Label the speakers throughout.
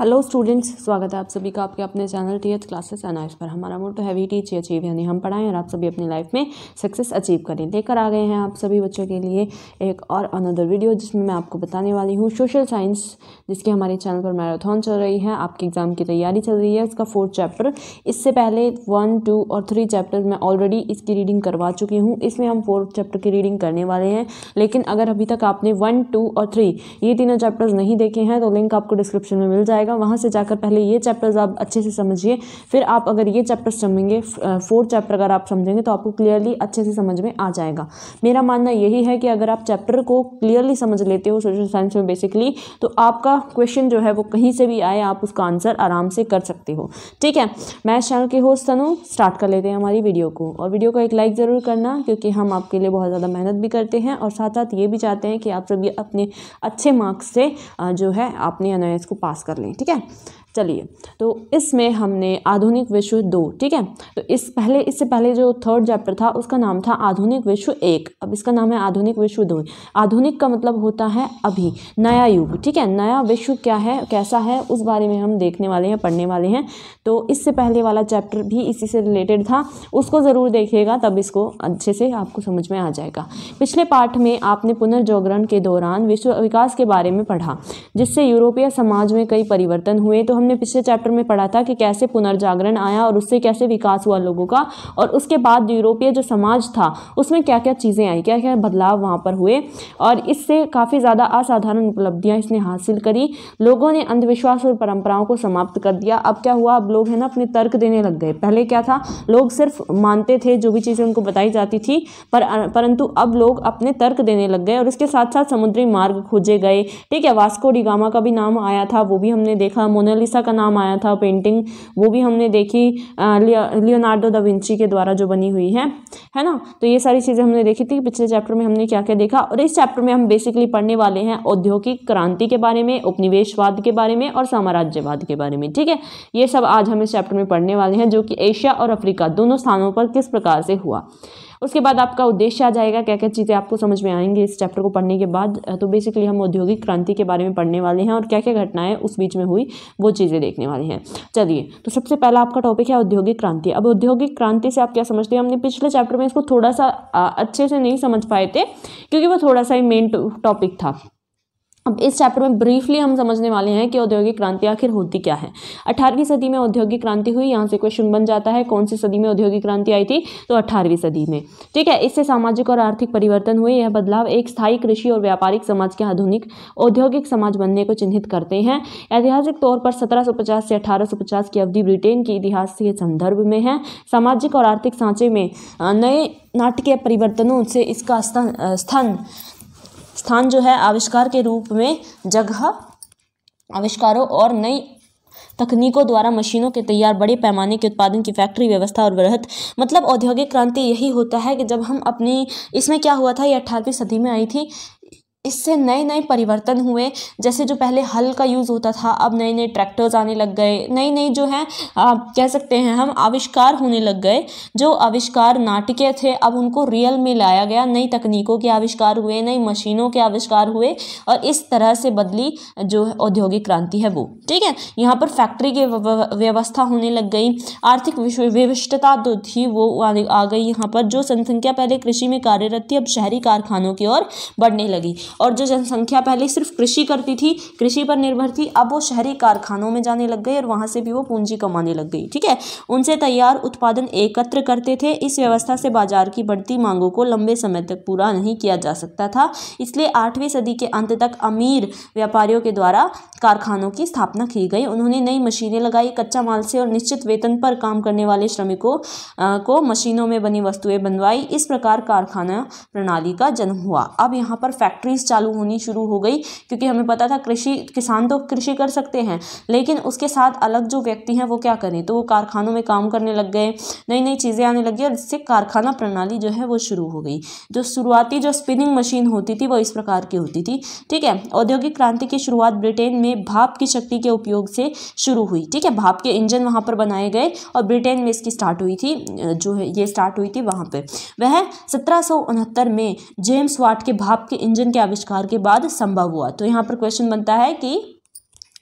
Speaker 1: hello students स्वागत है आप सभी का आपके अपने चैनल टी एच क्लासेस एनाइस पर हमारा मोटो हैवी टीच अचीव यानी हम पढ़ाएं और आप सभी अपनी लाइफ में सक्सेस अचीव करें लेकर आ गए हैं आप सभी बच्चों के लिए एक और अनदर वीडियो जिसमें मैं आपको बताने वाली हूँ सोशल साइंस जिसके हमारे चैनल पर मैराथन चल रही है आपके एग्ज़ाम की तैयारी चल रही है उसका फोर्थ चैप्टर इससे पहले वन टू और थ्री चैप्टर मैं ऑलरेडी इसकी रीडिंग करवा चुकी हूँ इसमें हम फोर्थ चैप्टर की रीडिंग करने वाले हैं लेकिन अगर अभी तक आपने वन टू और थ्री ये तीनों चैप्टर्स नहीं देखे हैं तो लिंक आपको डिस्क्रिप्शन में मिल जाएगा जाएगा वहाँ से जाकर पहले ये चैप्टर्स आप अच्छे से समझिए फिर आप अगर ये चैप्टर समझेंगे फोर्थ चैप्टर अगर आप समझेंगे तो आपको क्लियरली अच्छे से समझ में आ जाएगा मेरा मानना यही है कि अगर आप चैप्टर को क्लियरली समझ लेते हो सोशल साइंस में बेसिकली तो आपका क्वेश्चन जो है वो कहीं से भी आए आप उसका आंसर आराम से कर सकते हो ठीक है मैं चैनल के होस्ट तनु स्टार्ट कर लेते हैं हमारी वीडियो को और वीडियो को एक लाइक ज़रूर करना क्योंकि हम आपके लिए बहुत ज़्यादा मेहनत भी करते हैं और साथ साथ ये भी चाहते हैं कि आप सभी अपने अच्छे मार्क्स से जो है अपने अनायस को पास कर लें ठीक है चलिए तो इसमें हमने आधुनिक विश्व दो ठीक है तो इस पहले इससे पहले जो थर्ड चैप्टर था उसका नाम था आधुनिक विश्व एक अब इसका नाम है आधुनिक विश्व दो आधुनिक का मतलब होता है अभी नया युग ठीक है नया विश्व क्या है कैसा है उस बारे में हम देखने वाले हैं पढ़ने वाले हैं तो इससे पहले वाला चैप्टर भी इसी से रिलेटेड था उसको ज़रूर देखिएगा तब इसको अच्छे से आपको समझ में आ जाएगा पिछले पाठ में आपने पुनर्जागरण के दौरान विश्व विकास के बारे में पढ़ा जिससे यूरोपीय समाज में कई परिवर्तन हुए तो हमने पिछले चैप्टर में पढ़ा था कि कैसे पुनर्जागरण आया और उससे कैसे विकास हुआ लोगों का और उसके बाद यूरोपीय जो समाज था उसमें क्या क्या चीज़ें आई क्या क्या बदलाव वहाँ पर हुए और इससे काफ़ी ज़्यादा असाधारण उपलब्धियाँ इसने हासिल करी लोगों ने अंधविश्वास और परंपराओं को समाप्त कर दिया अब क्या हुआ अब लोग है ना अपने तर्क देने लग गए पहले क्या था लोग सिर्फ मानते थे जो भी चीज़ें उनको बताई जाती थी पर परंतु अब लोग अपने तर्क देने लग गए और इसके साथ साथ समुद्री मार्ग खोजे गए ठीक है वास्को डिगामा का भी नाम आया था वो भी हमने देखा मोनल मोनालिसा का नाम आया था पेंटिंग वो भी हमने देखी लियोनार्डो दा विंची के द्वारा जो बनी हुई है है ना तो ये सारी चीज़ें हमने देखी थी पिछले चैप्टर में हमने क्या क्या देखा और इस चैप्टर में हम बेसिकली पढ़ने वाले हैं औद्योगिक क्रांति के बारे में उपनिवेशवाद के बारे में और साम्राज्यवाद के बारे में ठीक है ये सब आज हम इस चैप्टर में पढ़ने वाले हैं जो कि एशिया और अफ्रीका दोनों स्थानों पर किस प्रकार से हुआ उसके बाद आपका उद्देश्य आ जाएगा क्या क्या चीज़ें आपको समझ में आएंगी इस चैप्टर को पढ़ने के बाद तो बेसिकली हम औद्योगिक क्रांति के बारे में पढ़ने वाले हैं और क्या क्या घटनाएं उस बीच में हुई वो चीज़ें देखने वाले हैं चलिए तो सबसे पहला आपका टॉपिक है औद्योगिक क्रांति अब औद्योगिक क्रांति से आप क्या समझते हैं हमने पिछले चैप्टर में इसको थोड़ा सा अच्छे से नहीं समझ पाए थे क्योंकि वो थोड़ा सा ही मेन टॉपिक था अब इस चैप्टर में ब्रीफली हम समझने वाले हैं कि औद्योगिक क्रांति आखिर होती क्या है अठारहवीं सदी में औद्योगिक क्रांति हुई यहाँ से क्वेश्चन बन जाता है कौन सी सदी में औद्योगिक क्रांति आई थी तो अठारहवीं सदी में ठीक है इससे सामाजिक और आर्थिक परिवर्तन हुए यह बदलाव एक स्थायी कृषि और व्यापारिक समाज के आधुनिक औद्योगिक समाज बनने को चिन्हित करते हैं ऐतिहासिक तौर पर सत्रह से अठारह की अवधि ब्रिटेन के इतिहास के संदर्भ में है सामाजिक और आर्थिक सांचे में नए नाटकीय परिवर्तनों से इसका स्थान स्थान जो है आविष्कार के रूप में जगह आविष्कारों और नई तकनीकों द्वारा मशीनों के तैयार बड़े पैमाने के उत्पादन की फैक्ट्री व्यवस्था और वृहत मतलब औद्योगिक क्रांति यही होता है कि जब हम अपनी इसमें क्या हुआ था ये अट्ठारहवीं सदी में आई थी इससे नए नए परिवर्तन हुए जैसे जो पहले हल का यूज़ होता था अब नए नए ट्रैक्टर्स आने लग गए नई नई जो हैं कह सकते हैं हम आविष्कार होने लग गए जो आविष्कार नाटकीय थे अब उनको रियल में लाया गया नई तकनीकों के आविष्कार हुए नई मशीनों के आविष्कार हुए और इस तरह से बदली जो औद्योगिक क्रांति है वो ठीक है यहाँ पर फैक्ट्री की व्यवस्था होने लग गई आर्थिक विविष्टता जो तो थी वो आ गई यहाँ पर जो जनसंख्या पहले कृषि में कार्यरत थी अब शहरी कारखानों की ओर बढ़ने लगी और जो जनसंख्या पहले सिर्फ कृषि करती थी कृषि पर निर्भर थी अब वो शहरी कारखानों में जाने लग गई और वहाँ से भी वो पूंजी कमाने लग गई ठीक है उनसे तैयार उत्पादन एकत्र करते थे इस व्यवस्था से बाजार की बढ़ती मांगों को लंबे समय तक पूरा नहीं किया जा सकता था इसलिए आठवीं सदी के अंत तक अमीर व्यापारियों के द्वारा कारखानों की स्थापना की गई उन्होंने नई मशीनें लगाई कच्चा माल से और निश्चित वेतन पर काम करने वाले श्रमिकों को मशीनों में बनी वस्तुएं बनवाई इस प्रकार कारखाना प्रणाली का जन्म हुआ अब यहाँ पर फैक्ट्री प्रैक्टिस चालू होनी शुरू हो गई क्योंकि हमें पता था कृषि किसान तो कृषि कर सकते हैं लेकिन उसके साथ अलग जो व्यक्ति हैं वो क्या करें तो वो कारखानों में काम करने लग गए नई नई चीज़ें आने लगी और इससे कारखाना प्रणाली जो है वो शुरू हो गई जो शुरुआती जो स्पिनिंग मशीन होती थी वो इस प्रकार की होती थी ठीक है औद्योगिक क्रांति की शुरुआत ब्रिटेन में भाप की शक्ति के उपयोग से शुरू हुई ठीक है भाप के इंजन वहाँ पर बनाए गए और ब्रिटेन में इसकी स्टार्ट हुई थी जो है ये स्टार्ट हुई थी वहाँ पर वह सत्रह में जेम्स वाट के भाप के इंजन के आविष्कार के बाद संभव हुआ तो यहाँ पर क्वेश्चन बनता है कि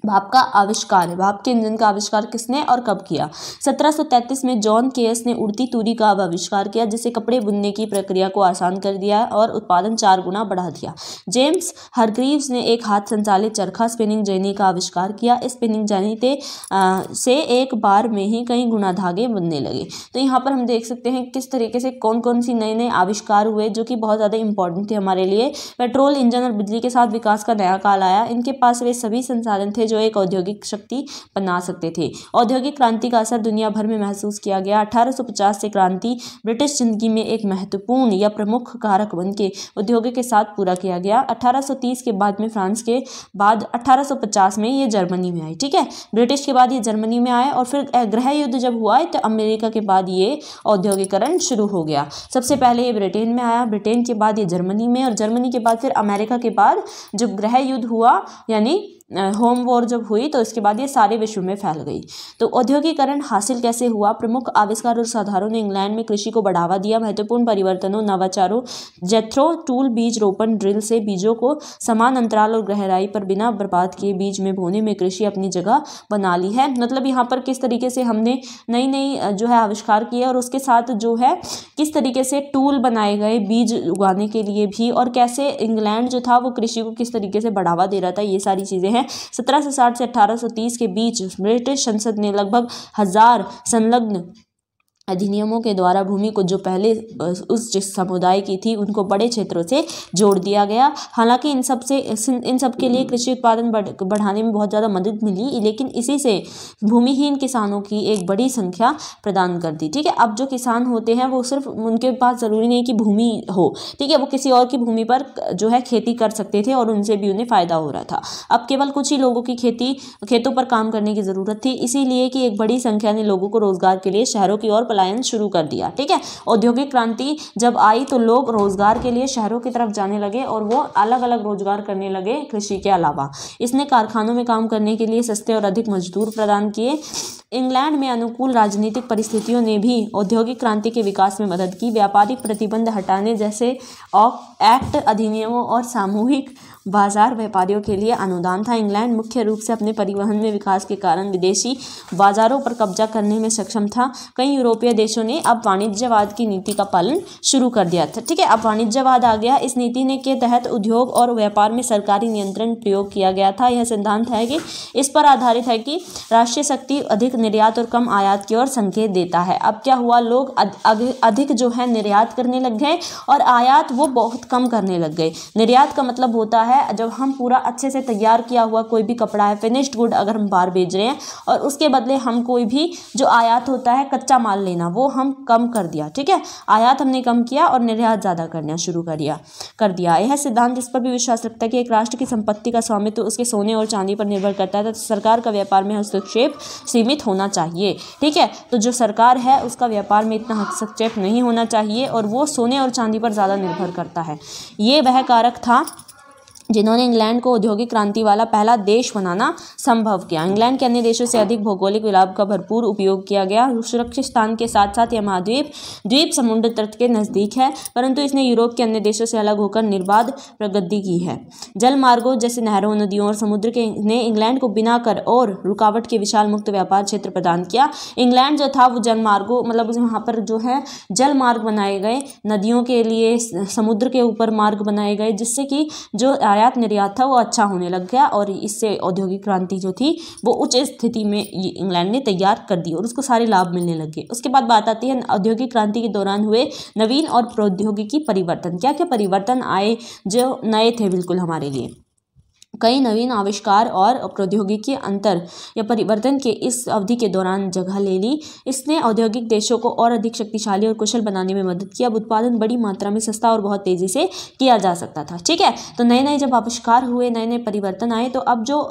Speaker 1: भाप का आविष्कार है भाप के इंजन का आविष्कार किसने और कब किया 1733 में जॉन केयस ने उड़ती तूरी का आविष्कार किया जिससे कपड़े बुनने की प्रक्रिया को आसान कर दिया और उत्पादन चार गुना बढ़ा दिया जेम्स हरग्रीव्स ने एक हाथ संचालित चरखा स्पिनिंग जैनी का आविष्कार किया इस स्पिनिंग जर्नी से एक बार में ही कई गुना धागे बनने लगे तो यहाँ पर हम देख सकते हैं किस तरीके से कौन कौन सी नए नए आविष्कार हुए जो कि बहुत ज़्यादा इंपॉर्टेंट थे हमारे लिए पेट्रोल इंजन और बिजली के साथ विकास का नया काल आया इनके पास वे सभी संसाधन थे जो एक औद्योगिक शक्ति बना सकते थे औद्योगिक क्रांति का असर दुनिया भर में महसूस किया गया 1850 से क्रांति ब्रिटिश जिंदगी में एक महत्वपूर्ण या प्रमुख कारक बन के उद्योगों के साथ पूरा किया गया 1830 के बाद में फ्रांस के बाद 1850 में ये जर्मनी में आई ठीक है ब्रिटिश के बाद ये जर्मनी में आए और फिर गृह युद्ध जब हुआ तो अमेरिका के बाद ये औद्योगिकरण शुरू हो गया सबसे पहले ये ब्रिटेन में आया ब्रिटेन के बाद ये जर्मनी में और जर्मनी के बाद फिर अमेरिका के बाद जब गृह युद्ध हुआ यानी होम वॉर जब हुई तो इसके बाद ये सारे विश्व में फैल गई तो औद्योगिकरण हासिल कैसे हुआ प्रमुख आविष्कार और साधारों ने इंग्लैंड में कृषि को बढ़ावा दिया महत्वपूर्ण परिवर्तनों नवाचारों जेथ्रो टूल बीज रोपण ड्रिल से बीजों को समान अंतराल और गहराई पर बिना बर्बाद किए बीज में बोने में कृषि अपनी जगह बना ली है मतलब यहाँ पर किस तरीके से हमने नई नई जो है आविष्कार किए और उसके साथ जो है किस तरीके से टूल बनाए गए बीज उगाने के लिए भी और कैसे इंग्लैंड जो था वो कृषि को किस तरीके से बढ़ावा दे रहा था ये सारी चीज़ें हैं सत्रह से 1830 के बीच ब्रिटिश संसद ने लगभग हजार संलग्न अधिनियमों के द्वारा भूमि को जो पहले उस जिस समुदाय की थी उनको बड़े क्षेत्रों से जोड़ दिया गया हालांकि इन सब से इन सब के लिए कृषि उत्पादन बढ़ाने में बहुत ज़्यादा मदद मिली लेकिन इसी से भूमिहीन किसानों की एक बड़ी संख्या प्रदान कर दी ठीक है अब जो किसान होते हैं वो सिर्फ उनके पास ज़रूरी नहीं कि भूमि हो ठीक है वो किसी और की भूमि पर जो है खेती कर सकते थे और उनसे भी उन्हें फ़ायदा हो रहा था अब केवल कुछ ही लोगों की खेती खेतों पर काम करने की ज़रूरत थी इसीलिए कि एक बड़ी संख्या ने लोगों को रोज़गार के लिए शहरों की ओर पलायन शुरू कर दिया ठीक है औद्योगिक क्रांति जब आई तो लोग रोजगार के लिए शहरों की तरफ जाने लगे और वो अलग अलग रोजगार करने लगे कृषि के अलावा इसने कारखानों में काम करने के लिए सस्ते और अधिक मजदूर प्रदान किए इंग्लैंड में अनुकूल राजनीतिक परिस्थितियों ने भी औद्योगिक क्रांति के विकास में मदद की व्यापारिक प्रतिबंध हटाने जैसे एक्ट अधिनियमों और सामूहिक बाजार व्यापारियों के लिए अनुदान था इंग्लैंड मुख्य रूप से अपने परिवहन में विकास के कारण विदेशी बाजारों पर कब्जा करने में सक्षम था कई यूरोपीय देशों ने अब वाणिज्यवाद की नीति का पालन शुरू कर दिया था ठीक है अब वाणिज्यवाद आ गया इस नीति ने के तहत उद्योग और व्यापार में सरकारी नियंत्रण प्रयोग किया गया था यह सिद्धांत है कि इस पर आधारित है कि राष्ट्रीय शक्ति अधिक निर्यात और कम आयात की ओर संकेत देता है अब क्या हुआ लोग अधिक जो है निर्यात करने लग गए और आयात वो बहुत कम करने लग गए निर्यात का मतलब होता है है जब हम पूरा अच्छे से तैयार किया हुआ कोई भी कपड़ा है फिनिश्ड गुड अगर हम बाहर भेज रहे हैं और उसके बदले हम कोई भी जो आयात होता है कच्चा माल लेना वो हम कम कर दिया ठीक है आयात हमने कम किया और निर्यात ज़्यादा करना शुरू कर दिया कर दिया यह सिद्धांत इस पर भी विश्वास रखता है कि एक राष्ट्र की संपत्ति का स्वामित्व उसके सोने और चांदी पर निर्भर करता है तो सरकार का व्यापार में हस्तक्षेप सीमित होना चाहिए ठीक है तो जो सरकार है उसका व्यापार में इतना हस्तक्षेप नहीं होना चाहिए और वो सोने और चांदी पर ज़्यादा निर्भर करता है ये वह कारक था जिन्होंने इंग्लैंड को औद्योगिक क्रांति वाला पहला देश बनाना संभव किया इंग्लैंड के अन्य देशों से अधिक भौगोलिक विलाप का भरपूर उपयोग किया गया सुरक्षित स्थान के साथ साथ यह महाद्वीप द्वीप समुद्र तट के नज़दीक है परंतु इसने यूरोप के अन्य देशों से अलग होकर निर्बाध प्रगति की है जल मार्गों जैसे नहरों नदियों और समुद्र के ने इंग्लैंड को बिना कर और रुकावट के विशाल मुक्त व्यापार क्षेत्र प्रदान किया इंग्लैंड जो था वो जल मार्गों मतलब वहाँ पर जो है जल मार्ग बनाए गए नदियों के लिए समुद्र के ऊपर मार्ग बनाए गए जिससे कि जो आयात निर्यात था वो अच्छा होने लग गया और इससे औद्योगिक क्रांति जो थी वो उच्च स्थिति में इंग्लैंड ने तैयार कर दी और उसको सारे लाभ मिलने लगे उसके बाद बात आती है औद्योगिक क्रांति के दौरान हुए नवीन और प्रौद्योगिकी परिवर्तन क्या क्या परिवर्तन आए जो नए थे बिल्कुल हमारे लिए कई नवीन आविष्कार और प्रौद्योगिकी अंतर या परिवर्तन के इस अवधि के दौरान जगह ले ली इसने औद्योगिक देशों को और अधिक शक्तिशाली और कुशल बनाने में मदद की अब उत्पादन बड़ी मात्रा में सस्ता और बहुत तेज़ी से किया जा सकता था ठीक है तो नए नए जब आविष्कार हुए नए नए परिवर्तन आए तो अब जो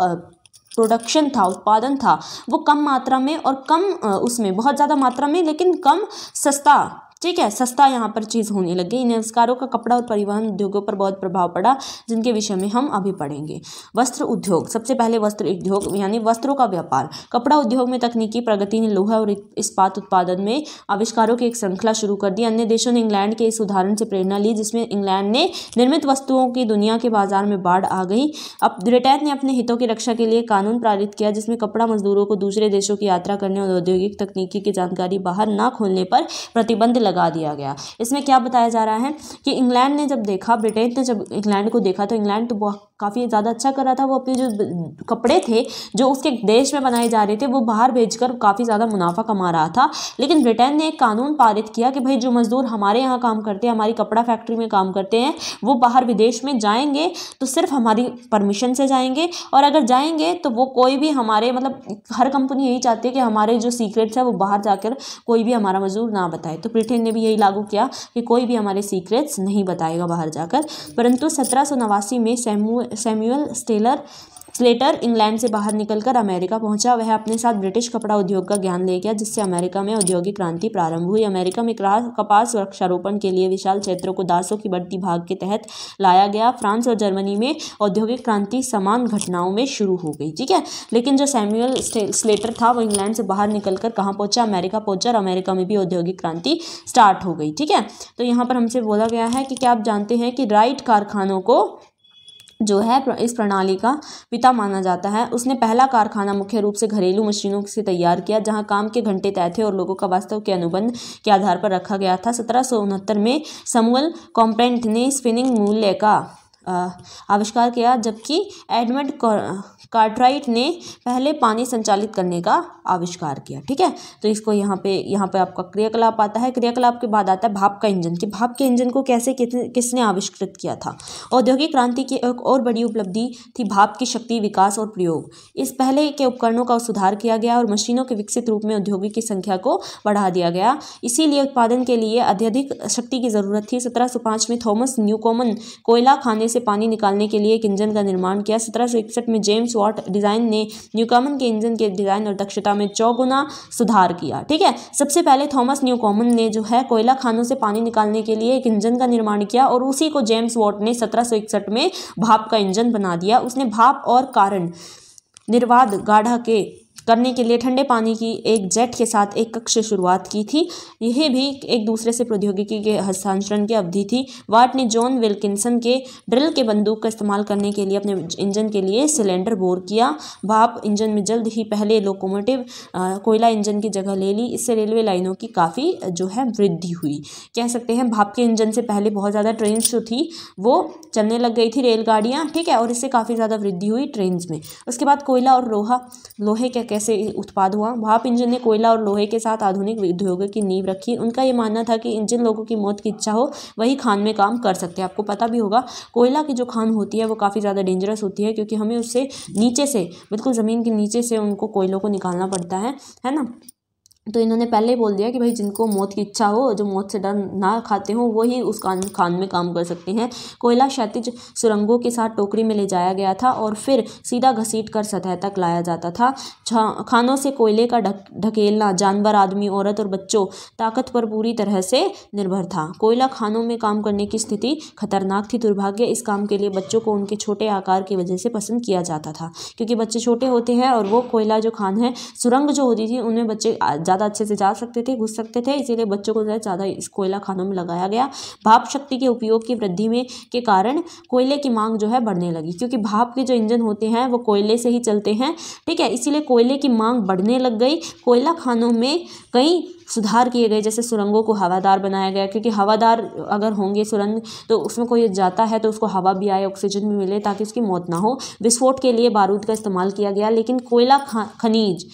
Speaker 1: प्रोडक्शन था उत्पादन था वो कम मात्रा में और कम उसमें बहुत ज़्यादा मात्रा में लेकिन कम सस्ता ठीक है सस्ता यहाँ पर चीज़ होने लगी इन आविष्कारों का कपड़ा और परिवहन उद्योगों पर बहुत प्रभाव पड़ा जिनके विषय में हम अभी पढ़ेंगे वस्त्र उद्योग सबसे पहले वस्त्र उद्योग यानी वस्त्रों का व्यापार कपड़ा उद्योग में तकनीकी प्रगति ने लोहा और इस्पात उत्पादन में आविष्कारों की एक श्रृंखला शुरू कर दी अन्य देशों ने इंग्लैंड के इस उदाहरण से प्रेरणा ली जिसमें इंग्लैंड ने निर्मित वस्तुओं की दुनिया के बाजार में बाढ़ आ गई अब ब्रिटेन ने अपने हितों की रक्षा के लिए कानून पारित किया जिसमें कपड़ा मजदूरों को दूसरे देशों की यात्रा करने और औद्योगिक तकनीकी की जानकारी बाहर न खोलने पर प्रतिबंध लगा दिया गया इसमें क्या बताया जा रहा है कि इंग्लैंड ने जब देखा ब्रिटेन ने जब इंग्लैंड को देखा तो इंग्लैंड तो काफ़ी ज़्यादा अच्छा कर रहा था वो अपने जो कपड़े थे जो उसके देश में बनाए जा रहे थे वो बाहर भेजकर काफ़ी ज़्यादा मुनाफा कमा रहा था लेकिन ब्रिटेन ने एक कानून पारित किया कि भाई जो मज़दूर हमारे यहाँ काम करते हैं हमारी कपड़ा फैक्ट्री में काम करते हैं वो बाहर विदेश में जाएंगे तो सिर्फ हमारी परमिशन से जाएंगे और अगर जाएंगे तो वो कोई भी हमारे मतलब हर कंपनी यही चाहती है कि हमारे जो सीक्रेट्स हैं वो बाहर जाकर कोई भी हमारा मजदूर ना बताए तो ब्रिटेन सेन ने भी यही लागू किया कि कोई भी हमारे सीक्रेट्स नहीं बताएगा बाहर जाकर परंतु सत्रह में सेम्यूअल स्टेलर स्लेटर इंग्लैंड से बाहर निकलकर अमेरिका पहुंचा वह अपने साथ ब्रिटिश कपड़ा उद्योग का ज्ञान ले गया जिससे अमेरिका में औद्योगिक क्रांति प्रारंभ हुई अमेरिका में कपास वृक्षारोपण के लिए विशाल क्षेत्रों को दासों की बढ़ती भाग के तहत लाया गया फ्रांस और जर्मनी में औद्योगिक क्रांति समान घटनाओं में शुरू हो गई ठीक है लेकिन जो सैम्यूअल स्लेटर था वो इंग्लैंड से बाहर निकलकर कहाँ पहुंचा अमेरिका पहुंचा और अमेरिका में भी औद्योगिक क्रांति स्टार्ट हो गई ठीक है तो यहाँ पर हमसे बोला गया है कि क्या आप जानते हैं कि राइट कारखानों को जो है इस प्रणाली का पिता माना जाता है उसने पहला कारखाना मुख्य रूप से घरेलू मशीनों से तैयार किया जहां काम के घंटे तय थे और लोगों का वास्तव के अनुबंध के आधार पर रखा गया था सत्रह में समूल कॉम्पेंट ने स्पिनिंग मूल्य का आविष्कार किया जबकि एडमंड कार्ट्राइट ने पहले पानी संचालित करने का आविष्कार किया ठीक है तो इसको यहाँ पे यहाँ पे आपका क्रियाकलाप आता है क्रियाकलाप के बाद आता है भाप का इंजन कि भाप के इंजन को कैसे किसने आविष्कृत किया था औद्योगिक क्रांति की एक और बड़ी उपलब्धि थी भाप की शक्ति विकास और प्रयोग इस पहले के उपकरणों का सुधार किया गया और मशीनों के विकसित रूप में औद्योगिक की संख्या को बढ़ा दिया गया इसीलिए उत्पादन के लिए अत्यधिक शक्ति की जरूरत थी सत्रह में थॉमस न्यूकोमन कोयला खाने से पानी निकालने के लिए एक इंजन का निर्माण किया सत्रह सौ इकसठ में जेम्स वॉट डिज़ाइन ने न्यूकॉमन के इंजन के डिज़ाइन और दक्षता में चौगुना सुधार किया ठीक है सबसे पहले थॉमस न्यूकॉमन ने जो है कोयला खानों से पानी निकालने के लिए एक इंजन का निर्माण किया और उसी को जेम्स वॉट ने सत्रह में भाप का इंजन बना दिया उसने भाप और कारण निर्वाध गाढ़ा के करने के लिए ठंडे पानी की एक जेट के साथ एक कक्ष शुरुआत की थी यह भी एक दूसरे से प्रौद्योगिकी के हस्तांतरण की अवधि थी वाट ने जॉन विल्किंसन के ड्रिल के बंदूक का इस्तेमाल करने के लिए अपने इंजन के लिए सिलेंडर बोर किया भाप इंजन में जल्द ही पहले लोकोमोटिव कोयला इंजन की जगह ले ली इससे रेलवे लाइनों की काफ़ी जो है वृद्धि हुई कह सकते हैं भाप के इंजन से पहले बहुत ज़्यादा ट्रेन जो थी वो चलने लग गई थी रेलगाड़ियाँ ठीक है और इससे काफ़ी ज़्यादा वृद्धि हुई ट्रेन में उसके बाद कोयला और लोहा लोहे क्या कैसे उत्पाद हुआ भाप इंजन ने कोयला और लोहे के साथ आधुनिक उद्योगों की नींव रखी उनका यह मानना था कि जिन लोगों की मौत की इच्छा हो वही खान में काम कर सकते हैं आपको पता भी होगा कोयला की जो खान होती है वो काफ़ी ज़्यादा डेंजरस होती है क्योंकि हमें उससे नीचे से बिल्कुल ज़मीन के नीचे से उनको कोयलों को निकालना पड़ता है है ना तो इन्होंने पहले ही बोल दिया कि भाई जिनको मौत की इच्छा हो जो मौत से डर ना खाते हों वही उस खान खान में काम कर सकते हैं कोयला क्षतिज सुरंगों के साथ टोकरी में ले जाया गया था और फिर सीधा घसीट कर सतह तक लाया जाता था खानों से कोयले का ढक ढकेलना जानवर आदमी औरत और बच्चों ताकत पर पूरी तरह से निर्भर था कोयला खानों में काम करने की स्थिति खतरनाक थी दुर्भाग्य इस काम के लिए बच्चों को उनके छोटे आकार की वजह से पसंद किया जाता था क्योंकि बच्चे छोटे होते हैं और वो कोयला जो खान है सुरंग जो होती थी उनमें बच्चे ज़्यादा अच्छे से जा सकते थे घुस सकते थे इसीलिए बच्चों को ज़्यादा इस कोयला खानों में लगाया गया भाप शक्ति के उपयोग की वृद्धि में के कारण कोयले की मांग जो है बढ़ने लगी क्योंकि भाप के जो इंजन होते हैं वो कोयले से ही चलते हैं ठीक है इसीलिए कोयले की मांग बढ़ने लग गई कोयला खानों में कई सुधार किए गए जैसे सुरंगों को हवादार बनाया गया क्योंकि हवादार अगर होंगे सुरंग तो उसमें कोई जाता है तो उसको हवा भी आए ऑक्सीजन भी मिले ताकि उसकी मौत ना हो विस्फोट के लिए बारूद का इस्तेमाल किया गया लेकिन कोयला खनिज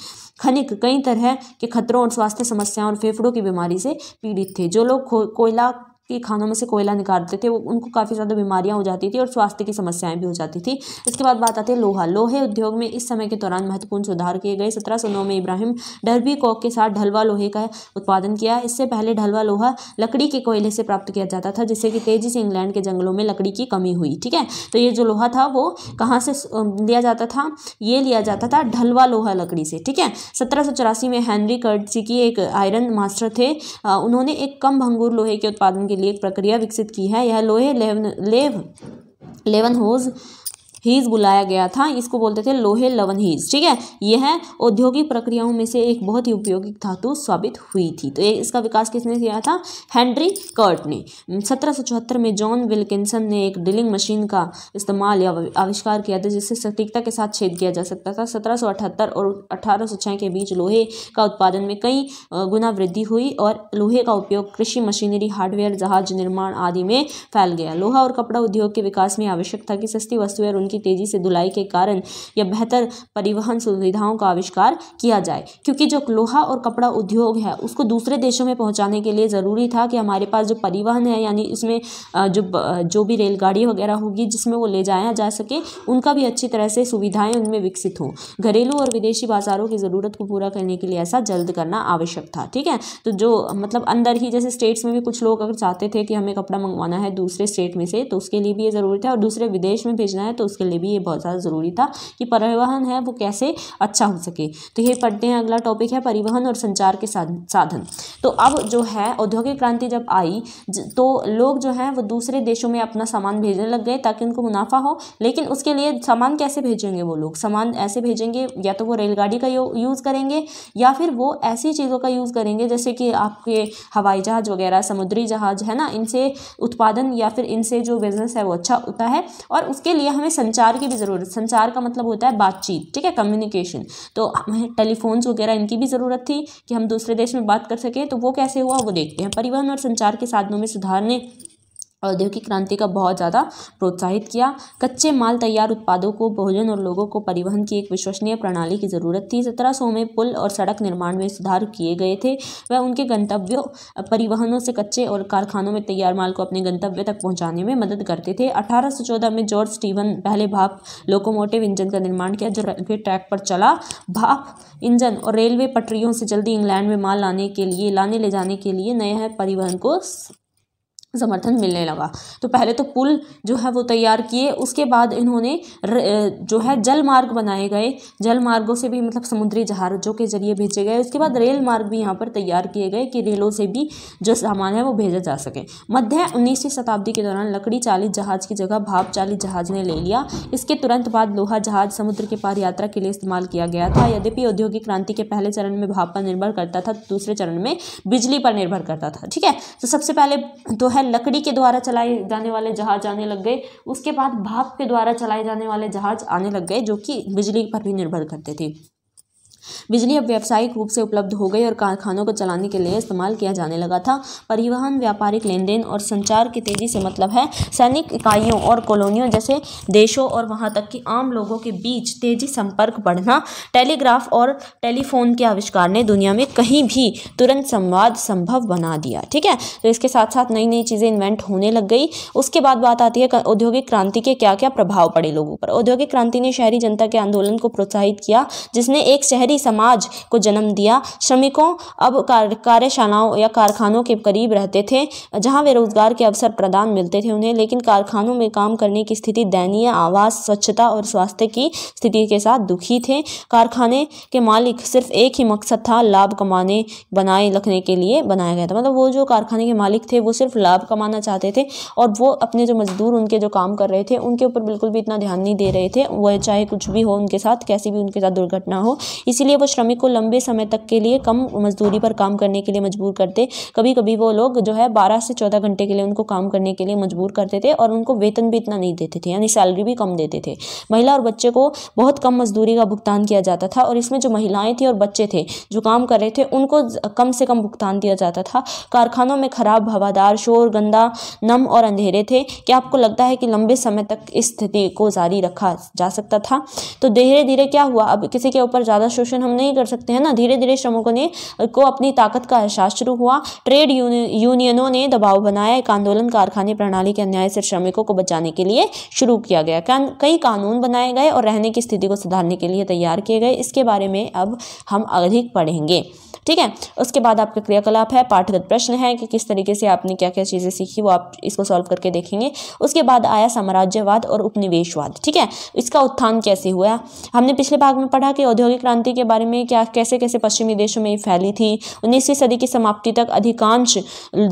Speaker 1: खनिक कई तरह के खतरों और स्वास्थ्य समस्याओं और फेफड़ों की बीमारी से पीड़ित थे जो लोग कोयला कि खानों में से कोयला निकालते थे उनको काफ़ी ज़्यादा बीमारियाँ हो जाती थी और स्वास्थ्य की समस्याएं भी हो जाती थी इसके बाद बात आती है लोहा लोहे उद्योग में इस समय के दौरान महत्वपूर्ण सुधार किए गए सत्रह में इब्राहिम डरबी कॉक के साथ ढलवा लोहे का उत्पादन किया इससे पहले ढलवा लोहा लकड़ी के कोयले से प्राप्त किया जाता था जिससे कि तेज़ी से इंग्लैंड के जंगलों में लकड़ी की कमी हुई ठीक है तो ये जो लोहा था वो कहाँ से लिया जाता था ये लिया जाता था ढलवा लोहा लकड़ी से ठीक है सत्रह में हैनरी कर्टसी की एक आयरन मास्टर थे उन्होंने एक कम भंगूर लोहे के उत्पादन के लिए एक प्रक्रिया विकसित की है यह लोहे लेव लेव लेवन होज हीज बुलाया गया था इसको बोलते थे लोहे लवन हीज ठीक है यह औद्योगिक प्रक्रियाओं में से एक बहुत ही उपयोगी धातु साबित हुई थी तो इसका विकास किसने किया था हेनरी कर्ट ने सत्रह में जॉन विल्किसन ने एक ड्रिलिंग मशीन का इस्तेमाल या आविष्कार किया था जिससे सटीकता के साथ छेद किया जा सकता था सत्रह और अठारह के बीच लोहे का उत्पादन में कई गुना वृद्धि हुई और लोहे का उपयोग कृषि मशीनरी हार्डवेयर जहाज निर्माण आदि में फैल गया लोहा और कपड़ा उद्योग के विकास में आवश्यक था कि सस्ती वस्तुएं की तेज़ी से धुलाई के कारण या बेहतर परिवहन सुविधाओं का आविष्कार किया जाए क्योंकि जो लोहा और कपड़ा उद्योग है उसको दूसरे देशों में पहुंचाने के लिए ज़रूरी था कि हमारे पास जो परिवहन है यानी इसमें जो जो भी रेलगाड़ी वगैरह होगी जिसमें वो ले जाया जा सके उनका भी अच्छी तरह से सुविधाएं उनमें विकसित हों घरेलू और विदेशी बाजारों की ज़रूरत को पूरा करने के लिए ऐसा जल्द करना आवश्यक था ठीक है तो जो मतलब अंदर ही जैसे स्टेट्स में भी कुछ लोग अगर चाहते थे कि हमें कपड़ा मंगवाना है दूसरे स्टेट में से तो उसके लिए भी ये ज़रूरी था और दूसरे विदेश में भेजना है तो उसके उसके लिए भी ये बहुत ज़्यादा ज़रूरी था कि परिवहन है वो कैसे अच्छा हो सके तो ये पढ़ते हैं अगला टॉपिक है परिवहन और संचार के साधन तो अब जो है औद्योगिक क्रांति जब आई तो लोग जो हैं वो दूसरे देशों में अपना सामान भेजने लग गए ताकि उनको मुनाफा हो लेकिन उसके लिए सामान कैसे भेजेंगे वो लोग सामान ऐसे भेजेंगे या तो वो रेलगाड़ी का यूज़ करेंगे या फिर वो ऐसी चीज़ों का यूज़ करेंगे जैसे कि आपके हवाई जहाज़ वगैरह समुद्री जहाज़ है ना इनसे उत्पादन या फिर इनसे जो बिज़नेस है वो अच्छा होता है और उसके लिए हमें संचार की भी ज़रूरत संचार का मतलब होता है बातचीत ठीक है कम्युनिकेशन तो हमें टेलीफोन्स वगैरह इनकी भी ज़रूरत थी कि हम दूसरे देश में बात कर सकें तो वो कैसे हुआ वो देखते हैं परिवहन और संचार के साधनों में सुधार ने औद्योगिक क्रांति का बहुत ज़्यादा प्रोत्साहित किया कच्चे माल तैयार उत्पादों को भोजन और लोगों को परिवहन की एक विश्वसनीय प्रणाली की ज़रूरत थी सत्रह सौ में पुल और सड़क निर्माण में सुधार किए गए थे वह उनके गंतव्यों परिवहनों से कच्चे और कारखानों में तैयार माल को अपने गंतव्य तक पहुँचाने में मदद करते थे अठारह में जॉर्ज स्टीवन पहले भाप लोकोमोटिव इंजन का निर्माण किया जो रेलवे ट्रैक पर चला भाप इंजन और रेलवे पटरियों से जल्दी इंग्लैंड में माल लाने के लिए लाने ले जाने के लिए नए परिवहन को समर्थन मिलने लगा तो पहले तो पुल जो है वो तैयार किए उसके बाद इन्होंने जो है जल मार्ग बनाए गए जल मार्गों से भी मतलब समुद्री जहाज़ों के जरिए भेजे गए उसके बाद रेल मार्ग भी यहाँ पर तैयार किए गए कि रेलों से भी जो सामान है वो भेजा जा सके मध्य उन्नीसवीं शताब्दी के दौरान लकड़ी चालित जहाज़ की जगह भाप चालित जहाज़ ने ले लिया इसके तुरंत बाद लोहा जहाज़ समुद्र के पार यात्रा के लिए इस्तेमाल किया गया था यद्यपि औद्योगिक क्रांति के पहले चरण में भाप पर निर्भर करता था दूसरे चरण में बिजली पर निर्भर करता था ठीक है तो सबसे पहले तो है है लकड़ी के द्वारा चलाए जाने वाले जहाज आने लग गए उसके बाद भाप के द्वारा चलाए जाने वाले जहाज आने लग गए जो कि बिजली पर भी निर्भर करते थे बिजली अब व्यावसायिक रूप से उपलब्ध हो गई और कारखानों को चलाने के लिए इस्तेमाल किया जाने लगा था परिवहन व्यापारिक लेन देन और संचार की तेज़ी से मतलब है सैनिक इकाइयों और कॉलोनियों जैसे देशों और वहाँ तक कि आम लोगों के बीच तेज़ी संपर्क बढ़ना टेलीग्राफ और टेलीफोन के आविष्कार ने दुनिया में कहीं भी तुरंत संवाद संभव बना दिया ठीक है तो इसके साथ साथ नई नई चीज़ें इन्वेंट होने लग गई उसके बाद बात आती है औद्योगिक क्रांति के क्या क्या प्रभाव पड़े लोगों पर औद्योगिक क्रांति ने शहरी जनता के आंदोलन को प्रोत्साहित किया जिसने एक शहरी समाज को जन्म दिया श्रमिकों अब कार्यशालाओं या कारखानों के करीब रहते थे जहाँ वे रोजगार के अवसर प्रदान मिलते थे उन्हें लेकिन कारखानों में काम करने की स्थिति दयनीय आवास स्वच्छता और स्वास्थ्य की स्थिति के साथ दुखी थे कारखाने के मालिक सिर्फ एक ही मकसद था लाभ कमाने बनाए रखने के लिए बनाया गया था मतलब वो जो कारखाने के मालिक थे वो सिर्फ लाभ कमाना चाहते थे और वो अपने जो मजदूर उनके जो काम कर रहे थे उनके ऊपर बिल्कुल भी इतना ध्यान नहीं दे रहे थे वह चाहे कुछ भी हो उनके साथ कैसी भी उनके साथ दुर्घटना हो इसीलिए इसलिए वो श्रमिक को लंबे समय तक के लिए कम मजदूरी पर काम करने के लिए मजबूर करते कभी कभी वो लोग जो है बारह से चौदह घंटे के लिए उनको काम करने के लिए मजबूर करते थे और उनको वेतन भी इतना नहीं देते थे यानी सैलरी भी कम देते थे महिला और बच्चे को बहुत कम मजदूरी का भुगतान किया जाता था और इसमें जो महिलाएं थी और बच्चे थे जो काम कर रहे थे उनको कम से कम भुगतान दिया जाता था कारखानों में खराब हवादार शोर गंदा नम और अंधेरे थे क्या आपको लगता है कि लंबे समय तक इस स्थिति को जारी रखा जा सकता था तो धीरे धीरे क्या हुआ अब किसी के ऊपर ज़्यादा शोषण हम नहीं कर सकते हैं ना धीरे धीरे श्रमिकों ने को अपनी ताकत का एहसास शुरू हुआ ट्रेड यूनियनों ने दबाव बनाया एक आंदोलन कारखाने प्रणाली के अन्याय से श्रमिकों को बचाने के लिए शुरू किया गया कई कानून बनाए गए और रहने की स्थिति को सुधारने के लिए तैयार किए गए इसके बारे में अब हम अधिक पढ़ेंगे ठीक है उसके बाद आपका क्रियाकलाप है पाठगत प्रश्न है कि किस तरीके से आपने क्या क्या चीज़ें सीखी वो आप इसको सॉल्व करके देखेंगे उसके बाद आया साम्राज्यवाद और उपनिवेशवाद ठीक है इसका उत्थान कैसे हुआ हमने पिछले भाग में पढ़ा कि औद्योगिक क्रांति के बारे में क्या कैसे कैसे पश्चिमी देशों में फैली थी उन्नीसवीं सदी की समाप्ति तक अधिकांश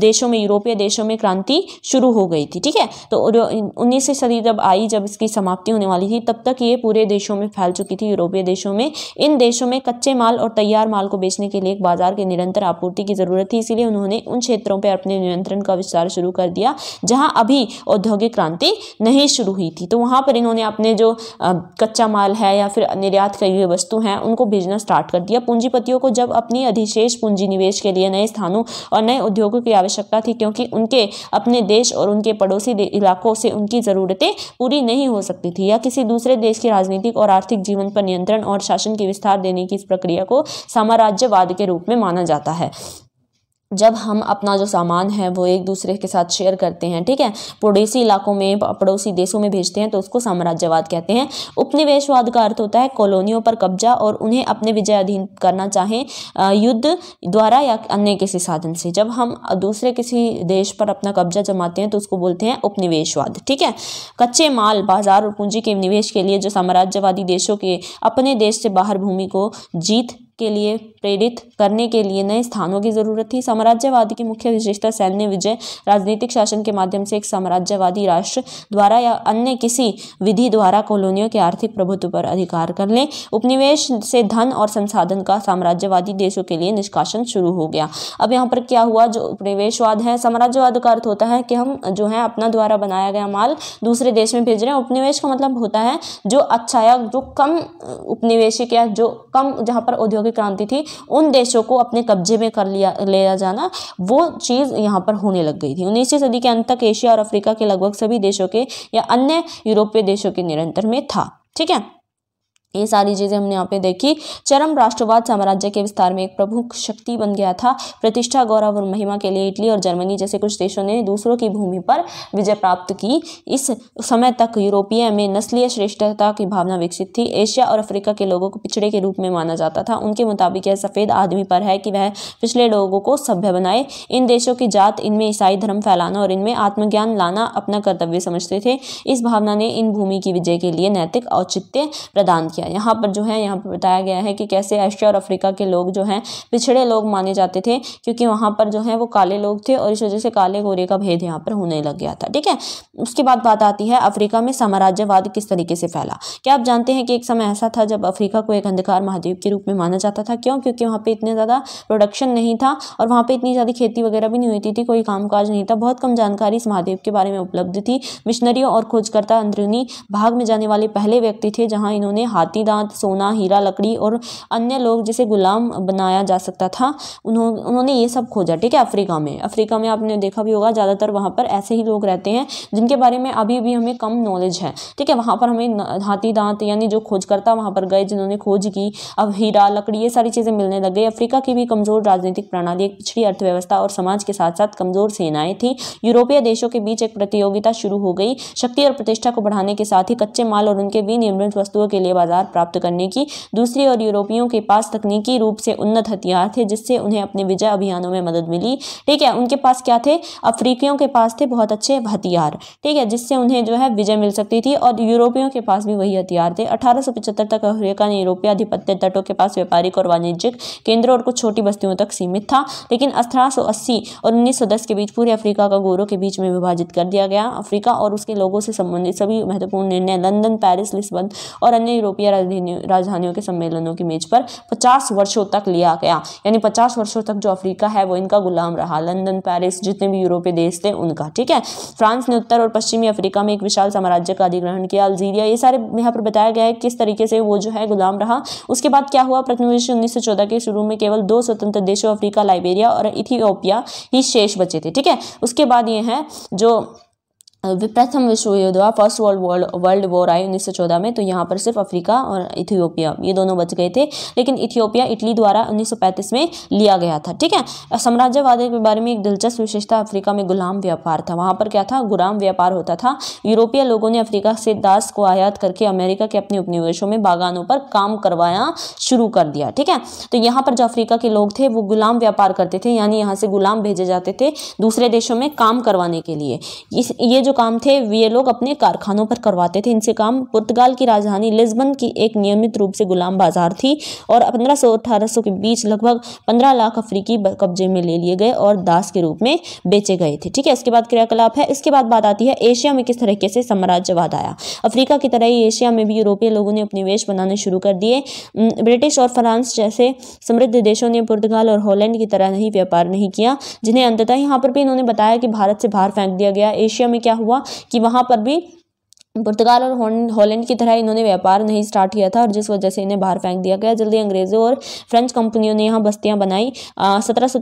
Speaker 1: देशों में यूरोपीय देशों में क्रांति शुरू हो गई थी ठीक है तो उन्नीसवीं सदी जब आई जब इसकी समाप्ति होने वाली थी तब तक ये पूरे देशों में फैल चुकी थी यूरोपीय देशों में इन देशों में कच्चे माल और तैयार माल को बेचने के लिए एक बाजार की निरंतर आपूर्ति की ज़रूरत थी इसीलिए उन्होंने उन क्षेत्रों पर अपने नियंत्रण का विस्तार शुरू कर दिया जहाँ अभी औद्योगिक क्रांति नहीं शुरू हुई थी तो वहाँ पर इन्होंने अपने जो कच्चा माल है या फिर निर्यात करी हुई वस्तु हैं उनको भेजना स्टार्ट कर दिया पूंजीपतियों को जब अपनी अधिशेष पूंजी निवेश के लिए नए स्थानों और नए उद्योगों की आवश्यकता थी क्योंकि उनके अपने देश और उनके पड़ोसी इलाकों से उनकी ज़रूरतें पूरी नहीं हो सकती थी या किसी दूसरे देश की राजनीतिक और आर्थिक जीवन पर नियंत्रण और शासन की विस्तार देने की इस प्रक्रिया को साम्राज्यवाद के रूप में माना जाता है जब हम अपना जो सामान है वो एक दूसरे के साथ शेयर करते हैं ठीक है पड़ोसी इलाकों में पड़ोसी देशों में भेजते हैं तो उसको साम्राज्यवाद कहते हैं उपनिवेशवाद का अर्थ होता है कॉलोनियों पर कब्जा और उन्हें अपने विजय अधीन करना चाहें युद्ध द्वारा या अन्य किसी साधन से जब हम दूसरे किसी देश पर अपना कब्जा जमाते हैं तो उसको बोलते हैं उपनिवेशवाद ठीक है कच्चे माल बाजार और पूंजी के निवेश के लिए जो साम्राज्यवादी देशों के अपने देश से बाहर भूमि को जीत के लिए प्रेरित करने के लिए नए स्थानों की जरूरत थी साम्राज्यवाद की मुख्य विशेषता सैन्य विजय राजनीतिक शासन के माध्यम से एक साम्राज्यवादी राष्ट्र द्वारा या अन्य किसी विधि द्वारा कॉलोनियों के आर्थिक प्रभुत्व पर अधिकार कर ले उपनिवेश से धन और संसाधन का साम्राज्यवादी देशों के लिए निष्कासन शुरू हो गया अब यहाँ पर क्या हुआ जो उपनिवेशवाद है साम्राज्यवाद का अर्थ होता है कि हम जो है अपना द्वारा बनाया गया माल दूसरे देश में भेज रहे हैं उपनिवेश का मतलब होता है जो अच्छा या जो कम उपनिवेशिक या जो कम जहाँ पर औद्योगिक भी क्रांति थी उन देशों को अपने कब्जे में कर लिया लिया जाना वो चीज़ यहाँ पर होने लग गई थी उन्नीसवीं सदी के अंत तक एशिया और अफ्रीका के लगभग सभी देशों के या अन्य यूरोपीय देशों के निरंतर में था ठीक है ये सारी चीज़ें हमने यहाँ पे देखी चरम राष्ट्रवाद साम्राज्य के विस्तार में एक प्रमुख शक्ति बन गया था प्रतिष्ठा गौरव और महिमा के लिए इटली और जर्मनी जैसे कुछ देशों ने दूसरों की भूमि पर विजय प्राप्त की इस समय तक यूरोपीय में नस्लीय श्रेष्ठता की भावना विकसित थी एशिया और अफ्रीका के लोगों को पिछड़े के रूप में माना जाता था उनके मुताबिक यह सफ़ेद आदमी पर है कि वह पिछले लोगों को सभ्य बनाए इन देशों की जात इनमें ईसाई धर्म फैलाना और इनमें आत्मज्ञान लाना अपना कर्तव्य समझते थे इस भावना ने इन भूमि की विजय के लिए नैतिक औचित्य प्रदान किया किया यहाँ पर जो है यहाँ पर बताया गया है कि कैसे एशिया और अफ्रीका के लोग जो हैं पिछड़े लोग माने जाते थे क्योंकि वहाँ पर जो है वो काले लोग थे और इस वजह से काले गोरे का भेद यहाँ पर होने लग गया था ठीक है उसके बाद बात आती है अफ्रीका में साम्राज्यवाद किस तरीके से फैला क्या आप जानते हैं कि एक समय ऐसा था जब अफ्रीका को एक अंधकार महाद्वीप के रूप में माना जाता था क्यों क्योंकि वहाँ पर इतने ज़्यादा प्रोडक्शन नहीं था और वहाँ पर इतनी ज़्यादा खेती वगैरह भी नहीं होती थी कोई काम नहीं था बहुत कम जानकारी इस महाद्वीप के बारे में उपलब्ध थी मिशनरियों और खोजकर्ता अंदरूनी भाग में जाने वाले पहले व्यक्ति थे जहाँ इन्होंने हाथ हाथी दांत सोना हीरा लकड़ी और अन्य लोग जिसे गुलाम बनाया जा सकता था उन्होंने उन्होंने ये सब खोजा ठीक है अफ्रीका में अफ्रीका में आपने देखा भी होगा ज़्यादातर वहाँ पर ऐसे ही लोग रहते हैं जिनके बारे में अभी भी हमें कम नॉलेज है ठीक है वहाँ पर हमें हाथी दांत यानी जो खोजकर्ता वहाँ पर गए जिन्होंने खोज की अब हीरा लकड़ी ये सारी चीज़ें मिलने लग गई अफ्रीका की भी कमज़ोर राजनीतिक प्रणाली एक पिछड़ी अर्थव्यवस्था और समाज के साथ साथ कमज़ोर सेनाएं थी यूरोपीय देशों के बीच एक प्रतियोगिता शुरू हो गई शक्ति और प्रतिष्ठा को बढ़ाने के साथ ही कच्चे माल और उनके विनिर्मित वस्तुओं के लिए बाजार हथियार प्राप्त करने की दूसरी और यूरोपियों के पास तकनीकी रूप से उन्नत हथियार थे जिससे उन्हें अपने विजय अभियानों में मदद मिली ठीक है उनके पास क्या थे अफ्रीकियों के पास थे बहुत अच्छे हथियार ठीक है जिससे उन्हें जो है विजय मिल सकती थी और यूरोपियों के पास भी वही हथियार थे अठारह तक अफ्रीका ने यूरोपीय अधिपत्य तटों के पास व्यापारिक और वाणिज्यिक केंद्रों और कुछ छोटी बस्तियों तक सीमित था लेकिन अठारह और उन्नीस के बीच पूरे अफ्रीका का गोरों के बीच में विभाजित कर दिया गया अफ्रीका और उसके लोगों से संबंधित सभी महत्वपूर्ण निर्णय लंदन पैरिस लिस्बन और अन्य यूरोपीय यूरोपीय राजधानियों के सम्मेलनों की मेज पर पचास वर्षों तक लिया गया यानी पचास वर्षों तक जो अफ्रीका है वो इनका गुलाम रहा लंदन पेरिस जितने भी यूरोपीय देश थे उनका ठीक है फ्रांस ने उत्तर और पश्चिमी अफ्रीका में एक विशाल साम्राज्य का अधिग्रहण किया अल्जीरिया ये सारे यहाँ पर बताया गया है किस तरीके से वो जो है गुलाम रहा उसके बाद क्या हुआ प्रतिनिवेश उन्नीस के शुरू में केवल दो स्वतंत्र देशों अफ्रीका लाइबेरिया और इथियोपिया ही शेष बचे थे ठीक है उसके बाद ये है जो प्रथम विश्व युद्ध हुआ first world world world war I उन्नीस सौ चौदह में तो यहाँ पर सिर्फ अफ्रीका और इथियोपिया ये दोनों बच गए थे लेकिन इथियोपिया इटली द्वारा 1935 में लिया गया था ठीक है साम्राज्यवाद के बारे में एक दिलचस्प विशेषता अफ्रीका में गुलाम व्यापार था वहाँ पर क्या था गुलाम व्यापार होता था यूरोपीय लोगों ने अफ्रीका से दास को आयात करके अमेरिका के अपने उपनिवेशों में बागानों पर काम करवाया शुरू कर दिया ठीक है तो यहाँ पर जो अफ्रीका के लोग थे वो गुलाम व्यापार करते थे यानी यहाँ से गुलाम भेजे जाते थे दूसरे देशों में काम करवाने के लिए ये जो जो काम थे ये लोग अपने कारखानों पर करवाते थे इनसे काम पुर्तगाल की राजधानी लिस्बन की एक नियमित रूप से गुलाम बाजार थी और पंद्रह सौ के बीच लगभग पंद्रह लाख अफ्रीकी कब्जे में ले लिए गए और दास के रूप में बेचे गए थे ठीक है इसके बाद क्रियाकलाप है इसके बाद बात आती है एशिया में किस तरीके से साम्राज्यवाद आया अफ्रीका की तरह ही एशिया में भी यूरोपीय लोगों ने अपने वेश बनाने शुरू कर दिए ब्रिटिश और फ्रांस जैसे समृद्ध देशों ने पुर्तगाल और हॉलैंड की तरह नहीं व्यापार नहीं किया जिन्हें अंततः यहाँ पर भी इन्होंने बताया कि भारत से बाहर फेंक दिया गया एशिया में क्या हुआ कि वहाँ पर भी पुर्तगाल और हॉलैंड की तरह इन्होंने व्यापार नहीं स्टार्ट किया था और जिस वजह से इन्हें बाहर फेंक दिया गया जल्दी अंग्रेज़ों और फ्रेंच कंपनियों ने यहाँ बस्तियाँ बनाई सत्रह सौ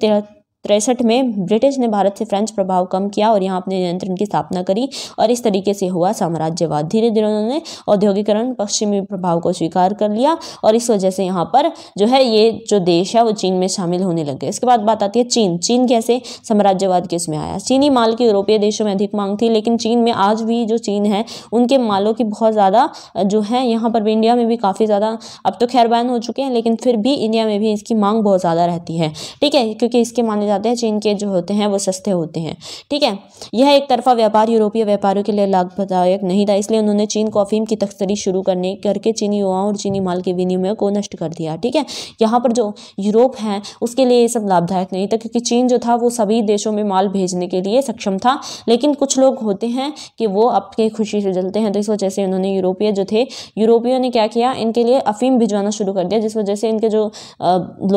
Speaker 1: तिरसठ में ब्रिटिश ने भारत से फ्रेंच प्रभाव कम किया और यहाँ अपने नियंत्रण की स्थापना करी और इस तरीके से हुआ साम्राज्यवाद धीरे धीरे उन्होंने औद्योगिकरण पश्चिमी प्रभाव को स्वीकार कर लिया और इस वजह से यहाँ पर जो है ये जो देश है वो चीन में शामिल होने लग गए इसके बाद बात आती है चीन चीन कैसे साम्राज्यवाद के उसमें आया चीनी माल की यूरोपीय देशों में अधिक मांग थी लेकिन चीन में आज भी जो चीन है उनके मालों की बहुत ज़्यादा जो है यहाँ पर भी इंडिया में भी काफ़ी ज़्यादा अब तो खैर हो चुके हैं लेकिन फिर भी इंडिया में भी इसकी मांग बहुत ज़्यादा रहती है ठीक है क्योंकि इसके माने जाते हैं चीन के जो होते हैं वो सस्ते होते हैं ठीक है यह एक तरफा व्यापार यूरोपीय व्यापारियों के लिए लाभदायक नहीं था इसलिए उन्होंने चीन को अफीम की तस्करी शुरू करने करके चीनी युवाओं और चीनी माल के विनिमय को नष्ट कर दिया ठीक है यहाँ पर जो यूरोप है उसके लिए ये सब लाभदायक नहीं था क्योंकि चीन जो था वो सभी देशों में माल भेजने के लिए सक्षम था लेकिन कुछ लोग होते हैं कि वो आपकी खुशी से जलते हैं तो इस वजह से उन्होंने यूरोपीय जो थे यूरोपियों ने क्या किया इनके लिए अफीम भिजवाना शुरू कर दिया जिस वजह से इनके जो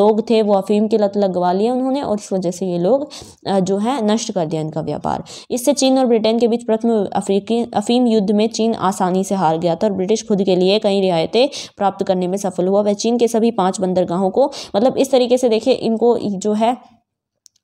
Speaker 1: लोग थे वो अफीम की लत लगवा लिया उन्होंने और इस वजह से ये लोग जो है नष्ट कर दिया इनका व्यापार इससे चीन और ब्रिटेन के बीच प्रथम अफ्रीकी अफीम युद्ध में चीन आसानी से हार गया था और ब्रिटिश खुद के लिए कई रियायतें प्राप्त करने में सफल हुआ वह चीन के सभी पाँच बंदरगाहों को मतलब इस तरीके से देखिए इनको जो है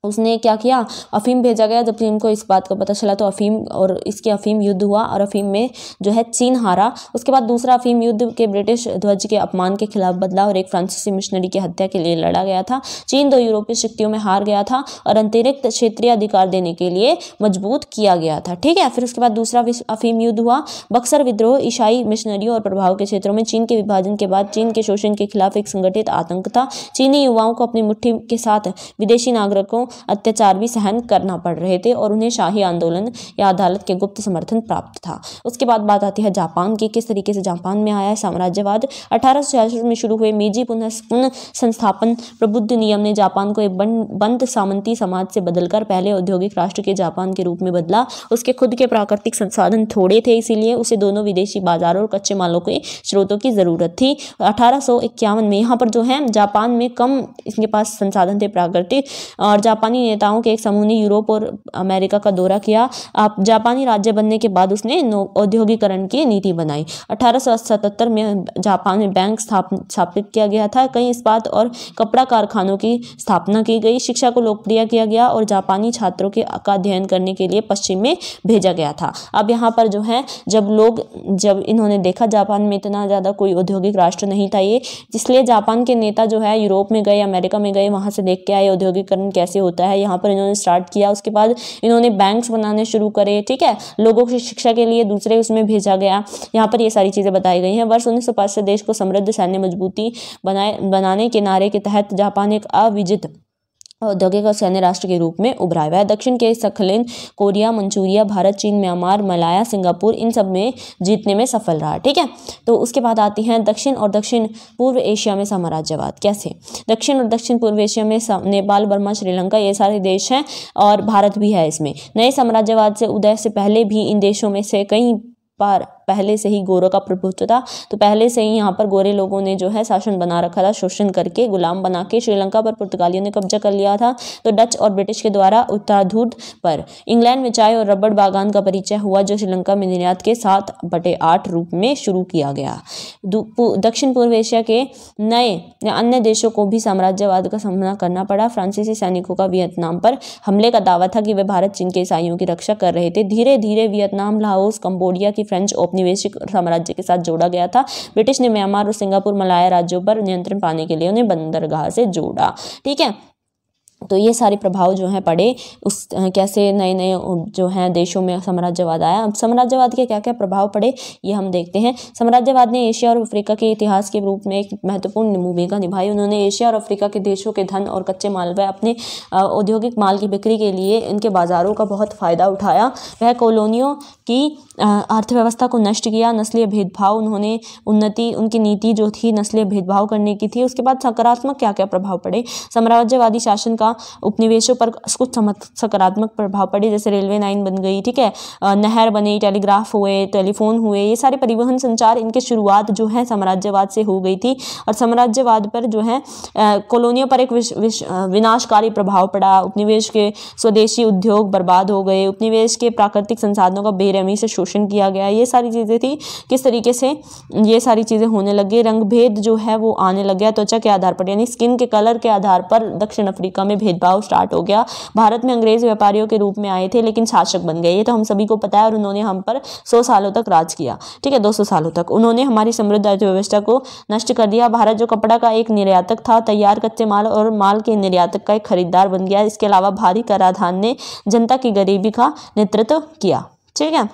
Speaker 1: उसने क्या किया अफीम भेजा गया जब चीन को इस बात का पता चला तो अफीम और इसके अफीम युद्ध हुआ और अफीम में जो है चीन हारा उसके बाद दूसरा अफीम युद्ध के ब्रिटिश ध्वज के अपमान के खिलाफ बदला और एक फ्रांसीसी मिशनरी की हत्या के लिए लड़ा गया था चीन दो यूरोपीय शक्तियों में हार गया था और अंतिरिक्त क्षेत्रीय अधिकार देने के लिए मजबूत किया गया था ठीक है फिर उसके बाद दूसरा अफीम युद्ध हुआ बक्सर विद्रोह ईसाई मिशनरियों और प्रभाव के क्षेत्रों में चीन के विभाजन के बाद चीन के शोषण के खिलाफ एक संगठित आतंक था चीनी युवाओं को अपनी मुठ्ठी के साथ विदेशी नागरिकों अत्याचार भी सहन करना पड़ रहे थे और उन्हें शाही आंदोलन या अदालत के गुप्त समर्थन प्राप्त था उसके बाद बात आती है जापान की किस तरीके से जापान में आया साम्राज्यवाद अठारह में शुरू हुए मेजी पुनः पुनः संस्थापन प्रबुद्ध नियम ने जापान को एक बंद सामंती समाज से बदलकर पहले औद्योगिक राष्ट्र के जापान के रूप में बदला उसके खुद के प्राकृतिक संसाधन थोड़े थे इसीलिए उसे दोनों विदेशी बाजारों और कच्चे मालों के स्रोतों की ज़रूरत थी अठारह में यहाँ पर जो है जापान में कम इसके पास संसाधन थे प्राकृतिक और जापान जापानी नेताओं के एक समूह ने यूरोप और अमेरिका का दौरा किया आप जापानी राज्य बनने के बाद उसने औद्योगिकरण की नीति बनाई अठारह में जापान में बैंक स्थापित किया गया था कई इस्पात और कपड़ा कारखानों की स्थापना की गई शिक्षा को लोकप्रिय किया गया और जापानी छात्रों के का अध्ययन करने के लिए पश्चिम में भेजा गया था अब यहाँ पर जो है जब लोग जब इन्होंने देखा जापान में इतना ज़्यादा कोई औद्योगिक राष्ट्र नहीं था ये इसलिए जापान के नेता जो है यूरोप में गए अमेरिका में गए वहाँ से देख के आए औद्योगिकरण कैसे हो होता है यहाँ पर इन्होंने स्टार्ट किया उसके बाद इन्होंने बैंक्स बनाने शुरू करे ठीक है लोगों की शिक्षा के लिए दूसरे उसमें भेजा गया यहाँ पर ये सारी चीज़ें बताई गई हैं वर्ष उन्नीस से देश को समृद्ध सैन्य मजबूती बनाए बनाने के नारे के तहत जापान एक अविजित औद्योगिक और सैन्य राष्ट्र के रूप में उभरा हुआ है दक्षिण के सखलिन कोरिया मंचूरिया भारत चीन म्यांमार मलाया सिंगापुर इन सब में जीतने में सफल रहा ठीक है तो उसके बाद आती हैं दक्षिण और दक्षिण पूर्व एशिया में साम्राज्यवाद कैसे दक्षिण और दक्षिण पूर्व एशिया में नेपाल बर्मा श्रीलंका ये सारे देश हैं और भारत भी है इसमें नए साम्राज्यवाद से उदय से पहले भी इन देशों में से कई बार पहले से ही गोरों का प्रभुत्व था तो पहले से ही यहाँ पर गोरे लोगों ने जो है शासन बना रखा था शोषण करके गुलाम बना के श्रीलंका पर पुर्तगालियों ने कब्जा कर लिया था तो डच और ब्रिटिश के द्वारा उत्तराधूत पर इंग्लैंड में चाय और रबड़ बागान का परिचय हुआ जो श्रीलंका में निर्यात के सात बटे आठ रूप में शुरू किया गया दक्षिण पूर्व एशिया के नए अन्य देशों को भी साम्राज्यवाद का सामना करना पड़ा फ्रांसीसी सैनिकों का वियतनाम पर हमले का दावा था कि वे भारत चीन के ईसाइयों की रक्षा कर रहे थे धीरे धीरे वियतनाम लाहौस कंबोडिया की फ्रेंच ओपनिंग उपनिवेशिक साम्राज्य के साथ जोड़ा गया था ब्रिटिश ने म्यांमार और सिंगापुर मलाया राज्यों पर नियंत्रण पाने के लिए उन्हें बंदरगाह से जोड़ा ठीक है तो ये सारे प्रभाव जो हैं पड़े उस कैसे नए नए जो हैं देशों में साम्राज्यवाद आया अब साम्राज्यवाद के क्या क्या प्रभाव पड़े ये हम देखते हैं साम्राज्यवाद ने एशिया और अफ्रीका के इतिहास के रूप में एक महत्वपूर्ण भूमिका निभाई उन्होंने एशिया और अफ्रीका के देशों के धन और कच्चे माल व अपने औद्योगिक माल की बिक्री के लिए इनके बाज़ारों का बहुत फ़ायदा उठाया वह कॉलोनियों की अर्थव्यवस्था को नष्ट किया नस्लीय भेदभाव उन्होंने उन्नति उनकी नीति जो थी नस्लीय भेदभाव करने की थी उसके बाद सकारात्मक क्या क्या प्रभाव पड़े साम्राज्यवादी शासन का का उपनिवेशों पर कुछ सकारात्मक प्रभाव पड़े जैसे रेलवे लाइन बन गई ठीक है नहर बनी टेलीग्राफ हुए टेलीफोन हुए ये सारे परिवहन संचार इनके शुरुआत जो है साम्राज्यवाद से हो गई थी और साम्राज्यवाद पर जो है कॉलोनियों पर एक विनाशकारी प्रभाव पड़ा उपनिवेश के स्वदेशी उद्योग बर्बाद हो गए उपनिवेश के प्राकृतिक संसाधनों का बेरहमी से शोषण किया गया ये सारी चीज़ें थी किस तरीके से ये सारी चीज़ें होने लगी भेद जो है वो आने लग गया त्वचा के आधार पर यानी स्किन के कलर के आधार पर दक्षिण अफ्रीका में भेदभाव स्टार्ट हो गया भारत में अंग्रेज व्यापारियों के रूप में आए थे लेकिन शासक बन गए ये तो हम सभी को पता है और उन्होंने हम पर सौ सालों तक राज किया ठीक है दो सालों तक उन्होंने हमारी समृद्ध अर्थव्यवस्था को नष्ट कर दिया भारत जो कपड़ा का एक निर्यातक था तैयार कच्चे माल और माल के निर्यातक का एक खरीदार बन गया इसके अलावा भारी कराधान ने जनता की गरीबी का नेतृत्व किया ठीक है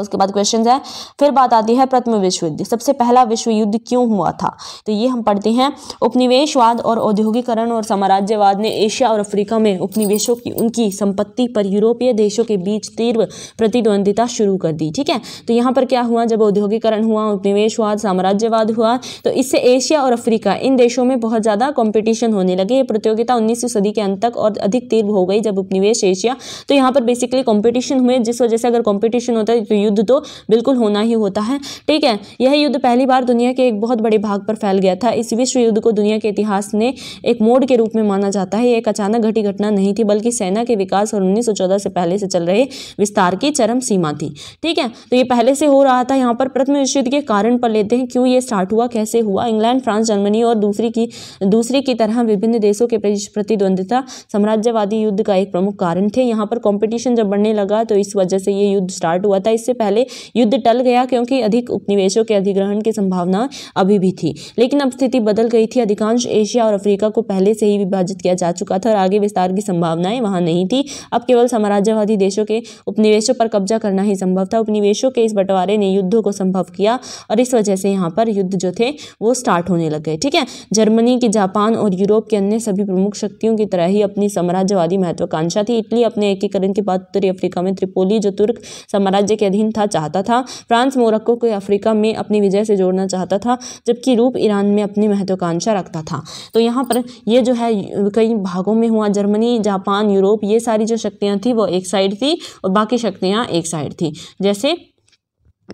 Speaker 1: उसके बाद क्वेश्चन है फिर बात आती है प्रथम विश्व युद्ध सबसे पहला विश्व युद्ध क्यों हुआ था तो ये हम पढ़ते हैं उपनिवेशवाद और औद्योगिकरण और साम्राज्यवाद ने एशिया और अफ्रीका में उपनिवेशों की उनकी संपत्ति पर यूरोपीय देशों के बीच तीव्र प्रतिद्वंदिता शुरू कर दी ठीक है तो यहाँ पर क्या हुआ जब औद्योगिकरण हुआ उपनिवेशवाद साम्राज्यवाद हुआ तो इससे एशिया और अफ्रीका इन देशों में बहुत ज़्यादा कॉम्पिटिशन होने लगे ये प्रतियोगिता उन्नीसवीं सदी के अंत तक और अधिक तीव्र हो गई जब उपनिवेश एशिया तो यहाँ पर बेसिकली कॉम्पिटिशन हुए जिस वजह से अगर कॉम्पिटिशन होता है तो युद्ध तो बिल्कुल होना ही होता है ठीक है यह युद्ध पहली बार दुनिया के एक बहुत बड़े भाग पर फैल गया था इस विश्व युद्ध को दुनिया के इतिहास ने एक मोड़ के रूप में माना जाता है यह एक अचानक घटी घटना नहीं थी बल्कि सेना के विकास और उन्नीस से पहले से चल रहे विस्तार की चरम सीमा थी ठीक है तो ये पहले से हो रहा था यहाँ पर प्रथम विश्व युद्ध के कारण पर लेते हैं क्यों ये स्टार्ट हुआ कैसे हुआ इंग्लैंड फ्रांस जर्मनी और दूसरी की दूसरी की तरह विभिन्न देशों के प्रतिद्वंदिता साम्राज्यवादी युद्ध का एक प्रमुख कारण थे यहाँ पर कंपटीशन जब बढ़ने लगा तो इस वजह से ये युद्ध स्टार्ट हुआ था इससे पहले युद्ध टल गया क्योंकि अधिक उपनिवेशों के अधिग्रहण की संभावना अभी भी थी लेकिन अब स्थिति बदल गई थी अधिकांश एशिया और अफ्रीका को पहले से ही विभाजित किया जा चुका था और आगे विस्तार की संभावनाएं वहां नहीं थी अब केवल साम्राज्यवादी देशों के उपनिवेशों पर कब्जा करना ही संभव था उपनिवेशों के इस बंटवारे ने युद्धों को संभव किया और इस वजह से यहाँ पर युद्ध जो थे वो स्टार्ट होने लग गए ठीक है जर्मनी की जापान और यूरोप के अन्य सभी प्रमुख शक्तियों की तरह ही अपनी साम्राज्यवादी महत्वाकांक्षा थी इटली अपने एकीकरण के बाद उत्तरी अफ्रीका में त्रिपोली जो तुर्क साम्राज्य के अधीन अधीन था चाहता था फ्रांस मोरक्को को अफ्रीका में अपनी विजय से जोड़ना चाहता था जबकि रूप ईरान में अपनी महत्वाकांक्षा रखता था तो यहाँ पर ये जो है कई भागों में हुआ जर्मनी जापान यूरोप ये सारी जो शक्तियाँ थी वो एक साइड थी और बाकी शक्तियाँ एक साइड थी जैसे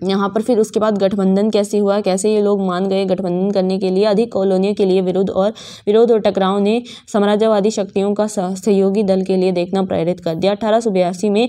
Speaker 1: यहाँ पर फिर उसके बाद गठबंधन कैसे हुआ कैसे ये लोग मान गए गठबंधन करने के लिए अधिक कॉलोनियों के लिए विरोध और विरोध और टकराव ने साम्राज्यवादी शक्तियों का सहयोगी दल के लिए देखना प्रेरित कर दिया अठारह में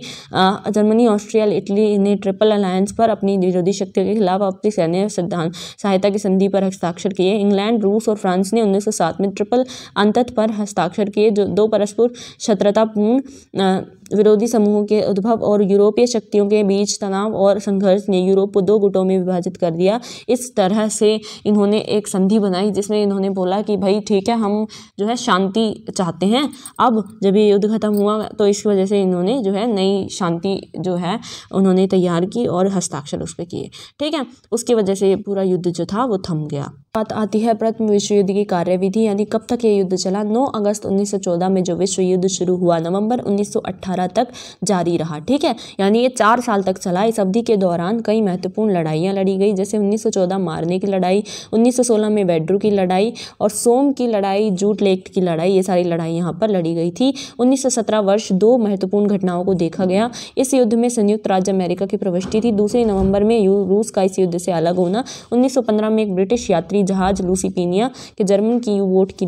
Speaker 1: जर्मनी ऑस्ट्रिया इटली ने ट्रिपल अलायंस पर अपनी विरोधी शक्तियों के खिलाफ अपनी सैन्य सिद्धांत सहायता की संधि पर हस्ताक्षर किए इंग्लैंड रूस और फ्रांस ने उन्नीस में ट्रिपल अंत पर हस्ताक्षर किए जो दो परस्पर शत्रतापूर्ण विरोधी समूहों के उद्भव और यूरोपीय शक्तियों के बीच तनाव और संघर्ष ने यूरोप को दो गुटों में विभाजित कर दिया इस तरह से इन्होंने एक संधि बनाई जिसमें इन्होंने बोला कि भाई ठीक है हम जो है शांति चाहते हैं अब जब ये युद्ध खत्म हुआ तो इस वजह से इन्होंने जो है नई शांति जो है उन्होंने तैयार की और हस्ताक्षर उस पर किए ठीक है उसकी वजह से पूरा युद्ध जो था वो थम गया बात आती है प्रथम विश्व युद्ध की कार्यविधि यानी कब तक यह युद्ध चला 9 अगस्त 1914 में जो विश्व युद्ध शुरू हुआ नवंबर 1918 तक जारी रहा ठीक है यानी ये चार साल तक चला इस अवधि के दौरान कई महत्वपूर्ण लड़ाइयाँ लड़ी गई जैसे 1914 मारने की लड़ाई 1916 में बेड्रू की लड़ाई और सोम की लड़ाई जूट लेक की लड़ाई ये सारी लड़ाई यहाँ पर लड़ी गई थी उन्नीस वर्ष दो महत्वपूर्ण घटनाओं को देखा गया इस युद्ध में संयुक्त राज्य अमेरिका की प्रविष्टि थी दूसरी नवंबर में रूस का इस युद्ध से अलग होना उन्नीस में एक ब्रिटिश यात्री जहाज लूसीपीनिया के जर्मन की यू बोट की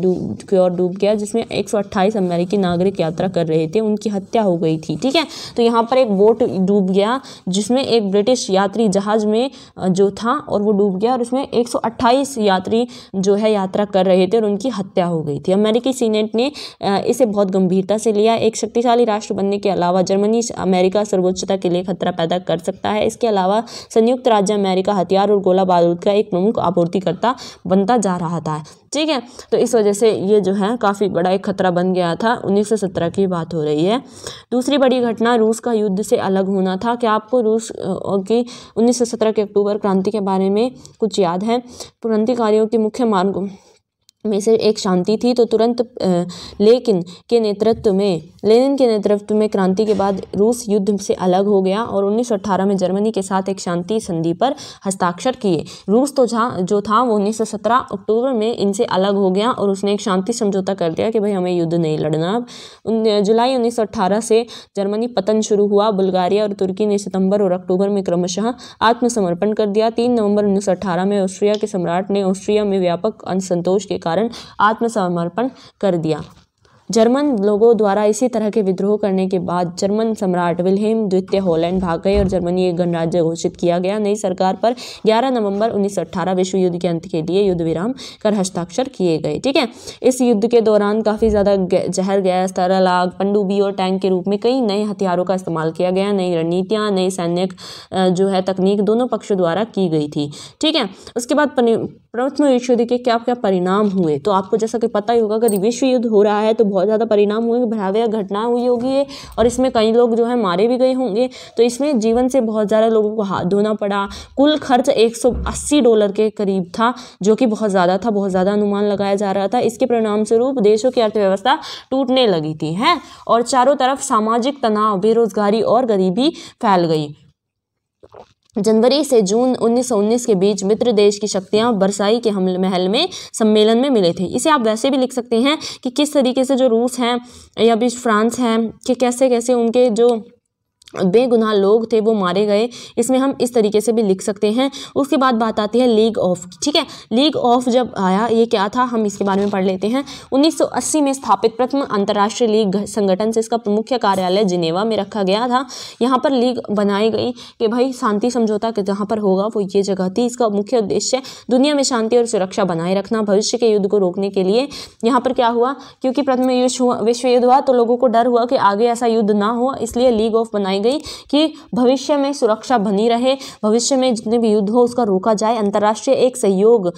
Speaker 1: की ओर डूब गया जिसमें एक अमेरिकी नागरिक यात्रा कर रहे थे उनकी हत्या हो गई थी ठीक है तो यहाँ पर एक बोट डूब गया जिसमें एक ब्रिटिश यात्री जहाज में जो था और वो डूब गया और उसमें एक यात्री जो है यात्रा कर रहे थे और उनकी हत्या हो गई थी अमेरिकी सीनेट ने इसे बहुत गंभीरता से लिया एक शक्तिशाली राष्ट्र बनने के अलावा जर्मनी अमेरिका सर्वोच्चता के लिए खतरा पैदा कर सकता है इसके अलावा संयुक्त राज्य अमेरिका हथियार और गोला बारूद का एक प्रमुख आपूर्तिकर्ता बनता जा रहा था ठीक है तो इस वजह से ये जो है काफ़ी बड़ा एक खतरा बन गया था 1917 की बात हो रही है दूसरी बड़ी घटना रूस का युद्ध से अलग होना था क्या आपको रूस की 1917 के अक्टूबर क्रांति के बारे में कुछ याद है क्रांतिकारियों के मुख्य मार्ग में से एक शांति थी तो तुरंत लेकिन के नेतृत्व में लेनिन के नेतृत्व में क्रांति के बाद रूस युद्ध से अलग हो गया और 1918 में जर्मनी के साथ एक शांति संधि पर हस्ताक्षर किए रूस तो जहाँ जो था वो 1917 अक्टूबर में इनसे अलग हो गया और उसने एक शांति समझौता कर दिया कि भाई हमें युद्ध नहीं लड़ना जुलाई उन्नीस से जर्मनी पतन शुरू हुआ बुल्गारिया और तुर्की ने सितंबर और अक्टूबर में क्रमशः आत्मसमर्पण कर दिया तीन नवंबर उन्नीस में ऑस्ट्रिया के सम्राट ने ऑस्ट्रिया में व्यापक असंतोष के कारण कारण आत्मसमर्पण कर दिया जर्मन लोगों द्वारा इसी तरह के विद्रोह करने के बाद जर्मन सम्राट विल्हेम द्वितीय हॉलैंड भाग गए और जर्मनी एक गणराज्य घोषित किया गया नई सरकार पर 11 नवंबर 1918 विश्व युद्ध के अंत के लिए युद्ध विराम कर हस्ताक्षर किए गए ठीक है इस युद्ध के दौरान काफ़ी ज़्यादा जहर गैस तरल आग पंडुबी और टैंक के रूप में कई नए हथियारों का इस्तेमाल किया गया नई रणनीतियाँ नई सैन्य जो है तकनीक दोनों पक्षों द्वारा की गई थी ठीक है उसके बाद प्रथम विश्व युद्ध के क्या क्या परिणाम हुए तो आपको जैसा कि पता ही होगा अगर विश्व युद्ध हो रहा है तो बहुत ज़्यादा परिणाम हुए भयावह घटना हुई होगी ये और इसमें कई लोग जो है मारे भी गए होंगे तो इसमें जीवन से बहुत ज़्यादा लोगों को हाथ धोना पड़ा कुल खर्च एक डॉलर के करीब था जो कि बहुत ज़्यादा था बहुत ज़्यादा अनुमान लगाया जा रहा था इसके परिणाम स्वरूप देशों की अर्थव्यवस्था टूटने लगी थी है और चारों तरफ सामाजिक तनाव बेरोजगारी और गरीबी फैल गई जनवरी से जून 1919 के बीच मित्र देश की शक्तियां बरसाई के हमले महल में सम्मेलन में मिले थे इसे आप वैसे भी लिख सकते हैं कि किस तरीके से जो रूस हैं या भी फ्रांस हैं कि कैसे कैसे उनके जो बेगुनाह लोग थे वो मारे गए इसमें हम इस तरीके से भी लिख सकते हैं उसके बाद बात आती है लीग ऑफ ठीक है लीग ऑफ जब आया ये क्या था हम इसके बारे में पढ़ लेते हैं 1980 में स्थापित प्रथम अंतर्राष्ट्रीय लीग संगठन से इसका मुख्य कार्यालय जिनेवा में रखा गया था यहाँ पर लीग बनाई गई कि भाई शांति समझौता जहाँ पर होगा वो ये जगह थी इसका मुख्य उद्देश्य दुनिया में शांति और सुरक्षा बनाए रखना भविष्य के युद्ध को रोकने के लिए यहाँ पर क्या हुआ क्योंकि प्रथम युद्ध विश्व युद्ध हुआ तो लोगों को डर हुआ कि आगे ऐसा युद्ध ना हो इसलिए लीग ऑफ बनाई बनाई गई कि भविष्य में सुरक्षा बनी रहे भविष्य में जितने भी युद्ध हो उसका रोका जाए अंतर्राष्ट्रीय एक सहयोग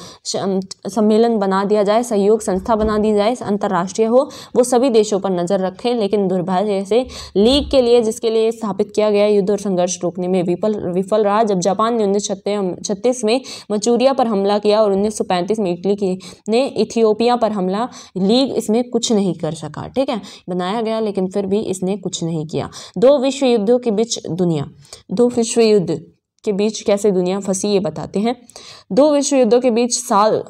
Speaker 1: सम्मेलन बना दिया जाए सहयोग संस्था बना दी जाए अंतर्राष्ट्रीय हो वो सभी देशों पर नज़र रखें लेकिन दुर्भाग्य से लीग के लिए जिसके लिए स्थापित किया गया युद्ध और संघर्ष रोकने में विफल विफल रहा जब जापान ने उन्नीस में मचूरिया पर हमला किया और पैंतीस में इटली की ने इथियोपिया पर हमला लीग इसमें कुछ नहीं कर सका ठीक है बनाया गया लेकिन फिर भी इसने कुछ नहीं किया दो विश्व युद्ध युद्धों के बीच दुनिया दो विश्व युद्ध के बीच कैसे दुनिया फंसी ये बताते हैं दो विश्व युद्धों के बीच साल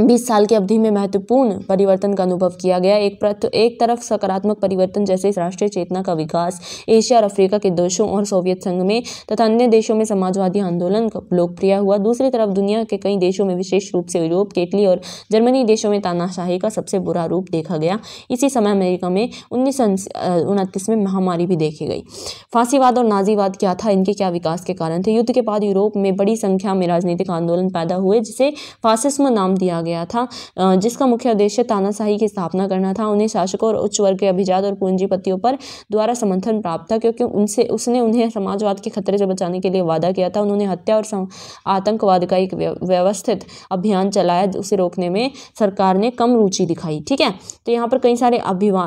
Speaker 1: बीस साल की अवधि में महत्वपूर्ण परिवर्तन का अनुभव किया गया एक प्रथ तो एक तरफ सकारात्मक परिवर्तन जैसे राष्ट्रीय चेतना का विकास एशिया और अफ्रीका के देशों और सोवियत संघ में तथा अन्य देशों में समाजवादी आंदोलन लोकप्रिय हुआ दूसरी तरफ दुनिया के कई देशों में विशेष रूप से यूरोप केटली और जर्मनी देशों में तानाशाही का सबसे बुरा रूप देखा गया इसी समय अमेरिका में उन्नीस अं, अं, उनतीस में महामारी भी देखी गई फांसीवाद और नाजीवाद क्या था इनके क्या विकास के कारण थे युद्ध के बाद यूरोप में बड़ी संख्या में राजनीतिक आंदोलन पैदा हुए जिसे फासिस्म नाम दिया गया था जिसका मुख्य उद्देश्य तानाशाही की स्थापना करना था उन्हें शासकों और उच्च वर्ग के अभिजात और पूंजीपतियों पर द्वारा समर्थन प्राप्त था क्योंकि उनसे उसने उन्हें समाजवाद के खतरे से बचाने के लिए वादा किया था उन्होंने हत्या और आतंकवाद का एक व्यवस्थित अभियान चलाया उसे रोकने में सरकार ने कम रुचि दिखाई ठीक है तो यहाँ पर कई सारे अभिवा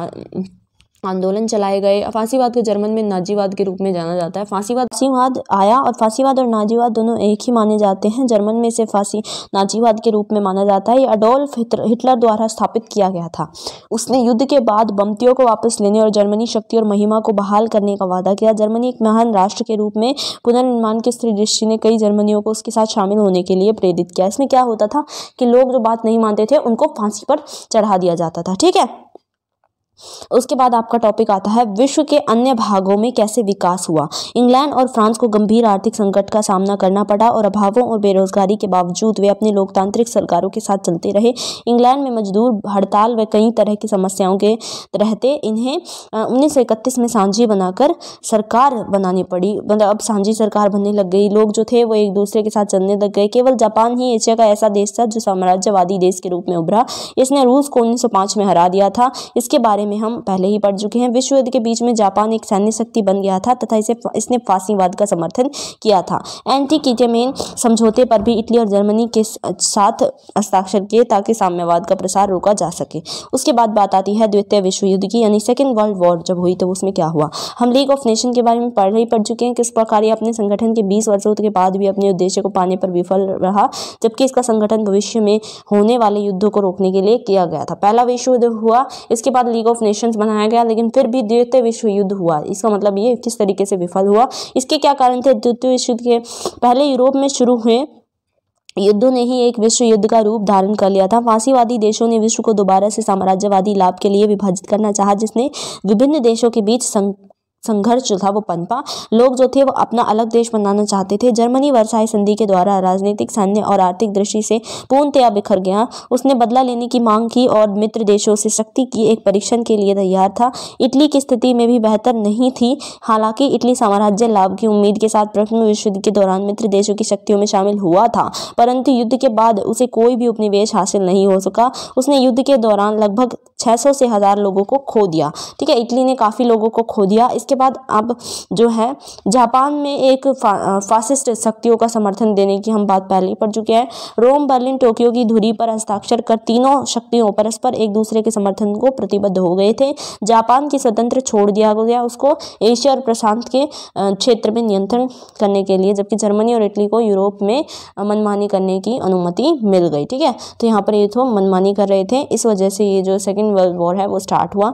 Speaker 1: आंदोलन चलाए गए फांसीवाद को जर्मन में नाजीवाद के रूप में जाना जाता है फांसीवाद फांसीवाद आया और फांसीवाद और नाजीवाद दोनों एक ही माने जाते हैं जर्मन में इसे फांसी नाजीवाद के रूप में माना जाता है ये अडोल्फ हिटलर द्वारा स्थापित किया गया था उसने युद्ध के बाद बमतियों को वापस लेने और जर्मनी शक्ति और महिमा को बहाल करने का वादा किया जर्मनी एक महान राष्ट्र के रूप में पुनर्निर्माण के स्त्री दृष्टि ने कई जर्मनियों को उसके साथ शामिल होने के लिए प्रेरित किया इसमें क्या होता था कि लोग जो बात नहीं मानते थे उनको फांसी पर चढ़ा दिया जाता था ठीक है उसके बाद आपका टॉपिक आता है विश्व के अन्य भागों में कैसे विकास हुआ इंग्लैंड और फ्रांस को गंभीर आर्थिक संकट का सामना करना पड़ा और अभावों और बेरोजगारी के बावजूद वे अपने लोकतांत्रिक सरकारों के साथ चलते रहे इंग्लैंड में मजदूर हड़ताल व कई तरह की समस्याओं के रहते इन्हें उन्नीस में सांझी बनाकर सरकार बनानी पड़ी मतलब अब सांझी सरकार बनने लग गई लोग जो थे वो एक दूसरे के साथ चलने लग गए केवल जापान ही एशिया का ऐसा देश था जो साम्राज्यवादी देश के रूप में उभरा इसने रूस को उन्नीस में हरा दिया था इसके बारे में हम पहले ही पढ़ चुके हैं विश्व युद्ध के बीच में जापान एक सैन्य शक्ति बन गया था तथा इसे इसने फांसीवाद का समर्थन किया था एंटी किटेमेन समझौते पर भी इटली और जर्मनी के साथ हस्ताक्षर किए ताकि साम्यवाद का प्रसार रोका जा सके उसके बाद बात आती है द्वितीय विश्व युद्ध की यानी सेकेंड वर्ल्ड वॉर जब हुई तो उसमें क्या हुआ हम लीग ऑफ नेशन के बारे में पढ़ ही पढ़ चुके हैं किस प्रकार ये अपने संगठन के बीस वर्षों के बाद भी अपने उद्देश्य को पाने पर विफल रहा जबकि इसका संगठन भविष्य में होने वाले युद्धों को रोकने के लिए किया गया था पहला विश्व युद्ध हुआ इसके बाद लीग ऑफ ऑफ नेशंस बनाया गया लेकिन फिर भी द्वितीय विश्व युद्ध हुआ इसका मतलब ये किस तरीके से विफल हुआ इसके क्या कारण थे द्वितीय विश्व युद्ध के पहले यूरोप में शुरू हुए युद्धों ने ही एक विश्व युद्ध का रूप धारण कर लिया था फांसीवादी देशों ने विश्व को दोबारा से साम्राज्यवादी लाभ के लिए विभाजित करना चाहा जिसने विभिन्न देशों के बीच संघर्ष जो था वो पनपा लोग जो थे वो अपना अलग देश बनाना चाहते थे जर्मनी वर्साई संधि के द्वारा राजनीतिक सैन्य और आर्थिक दृष्टि से पूर्णतया बिखर गया उसने बदला लेने की मांग की और मित्र देशों से शक्ति की एक परीक्षण के लिए तैयार था इटली की स्थिति में भी बेहतर नहीं थी हालांकि इटली साम्राज्य लाभ की उम्मीद के साथ प्रथम विश्व युद्ध के दौरान मित्र देशों की शक्तियों में शामिल हुआ था परंतु युद्ध के बाद उसे कोई भी उपनिवेश हासिल नहीं हो सका उसने युद्ध के दौरान लगभग 600 से हज़ार लोगों को खो दिया ठीक है इटली ने काफ़ी लोगों को खो दिया इसके बाद अब जो है जापान में एक फा, फासिस्ट शक्तियों का समर्थन देने की हम बात पहले ही पढ़ चुके हैं रोम बर्लिन टोक्यो की धुरी पर हस्ताक्षर कर तीनों शक्तियों परस्पर एक दूसरे के समर्थन को प्रतिबद्ध हो गए थे जापान की स्वतंत्र छोड़ दिया गया उसको एशिया और प्रशांत के क्षेत्र में नियंत्रण करने के लिए जबकि जर्मनी और इटली को यूरोप में मनमानी करने की अनुमति मिल गई ठीक है तो यहाँ पर ये तो मनमानी कर रहे थे इस वजह से ये जो सेकेंड वर्ल्ड वॉर है वो स्टार्ट हुआ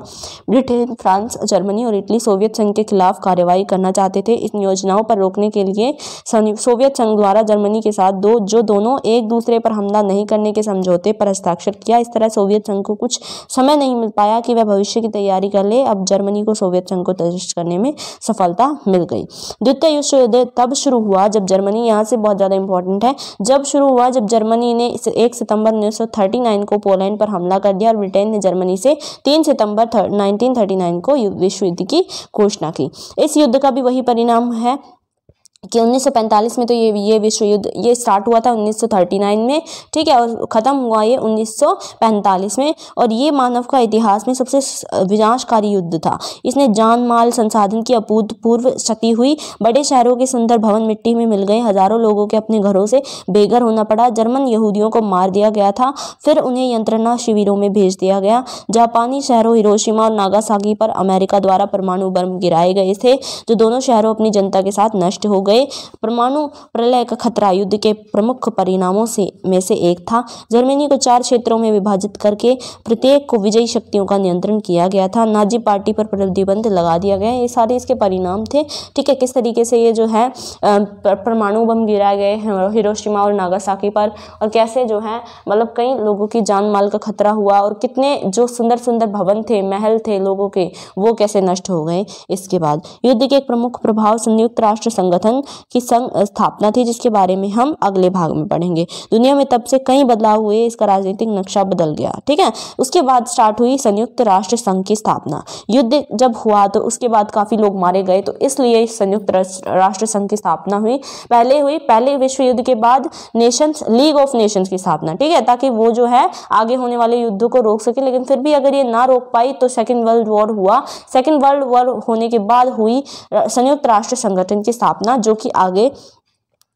Speaker 1: ब्रिटेन फ्रांस जर्मनी और इटली सोवियत संघ के खिलाफ कार्रवाई करना चाहते थे इन योजनाओं पर रोकने के लिए सोवियत संघ द्वारा जर्मनी के साथ दो जो दोनों एक दूसरे पर हमला नहीं करने के समझौते पर हस्ताक्षर किया इस तरह सोवियत संघ को कुछ समय नहीं मिल पाया कि वह भविष्य की तैयारी कर ले अब जर्मनी को सोवियत संघ को नष्ट करने में सफलता मिल गई द्वितीय विश्व युद्ध तब शुरू हुआ जब जर्मनी यहाँ से बहुत ज़्यादा इंपॉर्टेंट है जब शुरू हुआ जब जर्मनी ने एक सितंबर उन्नीस को पोलैंड पर हमला कर दिया और ब्रिटेन ने जर्मनी जर्मनी से तीन सितंबर थर्टी 1939 को विश्व युद्ध की घोषणा की इस युद्ध का भी वही परिणाम है कि 1945 में तो ये ये विश्व युद्ध ये स्टार्ट हुआ था 1939 में ठीक है और ख़त्म हुआ ये 1945 में और ये मानव का इतिहास में सबसे विनाशकारी युद्ध था इसने जान माल संसाधन की अभूतपूर्व क्षति हुई बड़े शहरों के सुंदर भवन मिट्टी में मिल गए हज़ारों लोगों के अपने घरों से बेघर होना पड़ा जर्मन यहूदियों को मार दिया गया था फिर उन्हें यंत्रणा शिविरों में भेज दिया गया जापानी शहरों हिरोशिमा और नागासागी पर अमेरिका द्वारा परमाणु बर्म गिराए गए थे जो दोनों शहरों अपनी जनता के साथ नष्ट हो गए गए परमाणु प्रलय का खतरा युद्ध के प्रमुख परिणामों से में से एक था जर्मनी को चार क्षेत्रों में विभाजित करके प्रत्येक को विजयी शक्तियों का नियंत्रण किया गया था नाजी पार्टी पर प्रतिबंध लगा दिया गया ये सारे इसके परिणाम थे ठीक है किस तरीके से ये जो है परमाणु बम गिराए गए हैं हिरोशिमा और नागासाकी पर और कैसे जो है मतलब कई लोगों की जान माल का खतरा हुआ और कितने जो सुंदर सुंदर भवन थे महल थे लोगों के वो कैसे नष्ट हो गए इसके बाद युद्ध के एक प्रमुख प्रभाव संयुक्त राष्ट्र संगठन की संघ स्थापना थी जिसके बारे में हम अगले भाग में पढ़ेंगे दुनिया में तब से कई बदलाव हुए इसका राजनीतिक नक्शा बदल गया ठीक है उसके बाद स्टार्ट हुई संयुक्त राष्ट्र संघ की स्थापना युद्ध जब हुआ तो उसके बाद काफ़ी लोग मारे गए तो इसलिए संयुक्त राष्ट्र संघ की स्थापना हुई पहले हुई पहले विश्व युद्ध के बाद नेशंस लीग ऑफ नेशंस की स्थापना ठीक है ताकि वो जो है आगे होने वाले युद्धों को रोक सके लेकिन फिर भी अगर ये ना रोक पाई तो सेकेंड वर्ल्ड वॉर हुआ सेकेंड वर्ल्ड वॉर होने के बाद हुई संयुक्त राष्ट्र संगठन की स्थापना जो जो कि आगे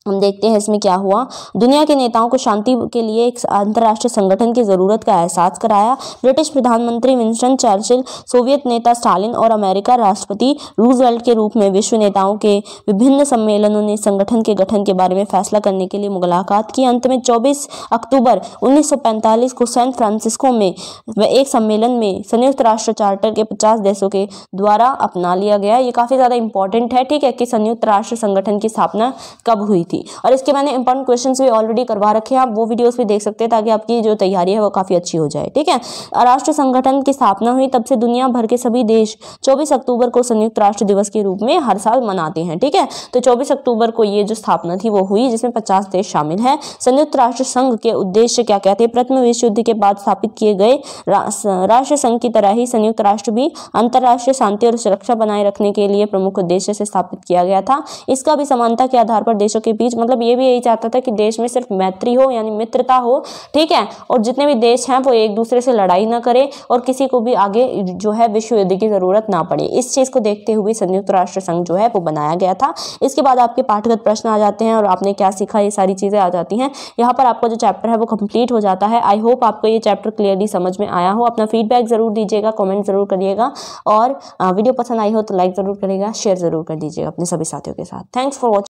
Speaker 1: हम देखते हैं इसमें क्या हुआ दुनिया के नेताओं को शांति के लिए एक अंतर्राष्ट्रीय संगठन की ज़रूरत का एहसास कराया ब्रिटिश प्रधानमंत्री विंस्टन चर्चिल सोवियत नेता स्टालिन और अमेरिका राष्ट्रपति रूजवेल्ट के रूप में विश्व नेताओं के विभिन्न सम्मेलनों ने संगठन के गठन के बारे में फैसला करने के लिए मुलाकात की अंत में चौबीस अक्टूबर उन्नीस को सैन फ्रांसिस्को में एक सम्मेलन में संयुक्त राष्ट्र चार्टर के पचास देशों के द्वारा अपना लिया गया ये काफ़ी ज़्यादा इंपॉर्टेंट है ठीक है कि संयुक्त राष्ट्र संगठन की स्थापना कब हुई थी थी और इसके मैंने इंपॉर्टेंट क्वेश्चन भी ऑलरेडी करवा रखे हैं आप वो वीडियोज़ भी देख सकते हैं ताकि आपकी जो तैयारी है वो काफ़ी अच्छी हो जाए ठीक है राष्ट्र संगठन की स्थापना हुई तब से दुनिया भर के सभी देश चौबीस अक्टूबर को संयुक्त राष्ट्र दिवस के रूप में हर साल मनाते हैं ठीक है तो चौबीस अक्टूबर को ये जो स्थापना थी वो हुई जिसमें पचास देश शामिल हैं संयुक्त राष्ट्र संघ के उद्देश्य क्या कहते हैं प्रथम विश्व युद्ध के बाद स्थापित किए गए राष्ट्र संघ की तरह ही संयुक्त राष्ट्र भी अंतर्राष्ट्रीय शांति और सुरक्षा बनाए रखने के लिए प्रमुख उद्देश्य से स्थापित किया गया था इसका भी समानता के आधार पर देशों के बीच बीच मतलब ये भी यही चाहता था कि देश में सिर्फ मैत्री हो यानी मित्रता हो ठीक है और जितने भी देश हैं वो एक दूसरे से लड़ाई ना करें और किसी को भी आगे जो है विश्व युद्ध की ज़रूरत ना पड़े इस चीज़ को देखते हुए संयुक्त राष्ट्र संघ जो है वो बनाया गया था इसके बाद आपके पाठगत प्रश्न आ जाते हैं और आपने क्या सीखा ये सारी चीज़ें आ जाती हैं यहाँ पर आपका जो चैप्टर है वो कंप्लीट हो जाता है आई होप आपको ये चैप्टर क्लियरली समझ में आया हो अपना फीडबैक ज़रूर दीजिएगा कॉमेंट ज़रूर करिएगा और वीडियो पसंद आई हो तो लाइक ज़रूर करिएगा शेयर ज़रूर कर दीजिएगा अपने सभी साथियों के साथ थैंक्स फॉर वॉचिंग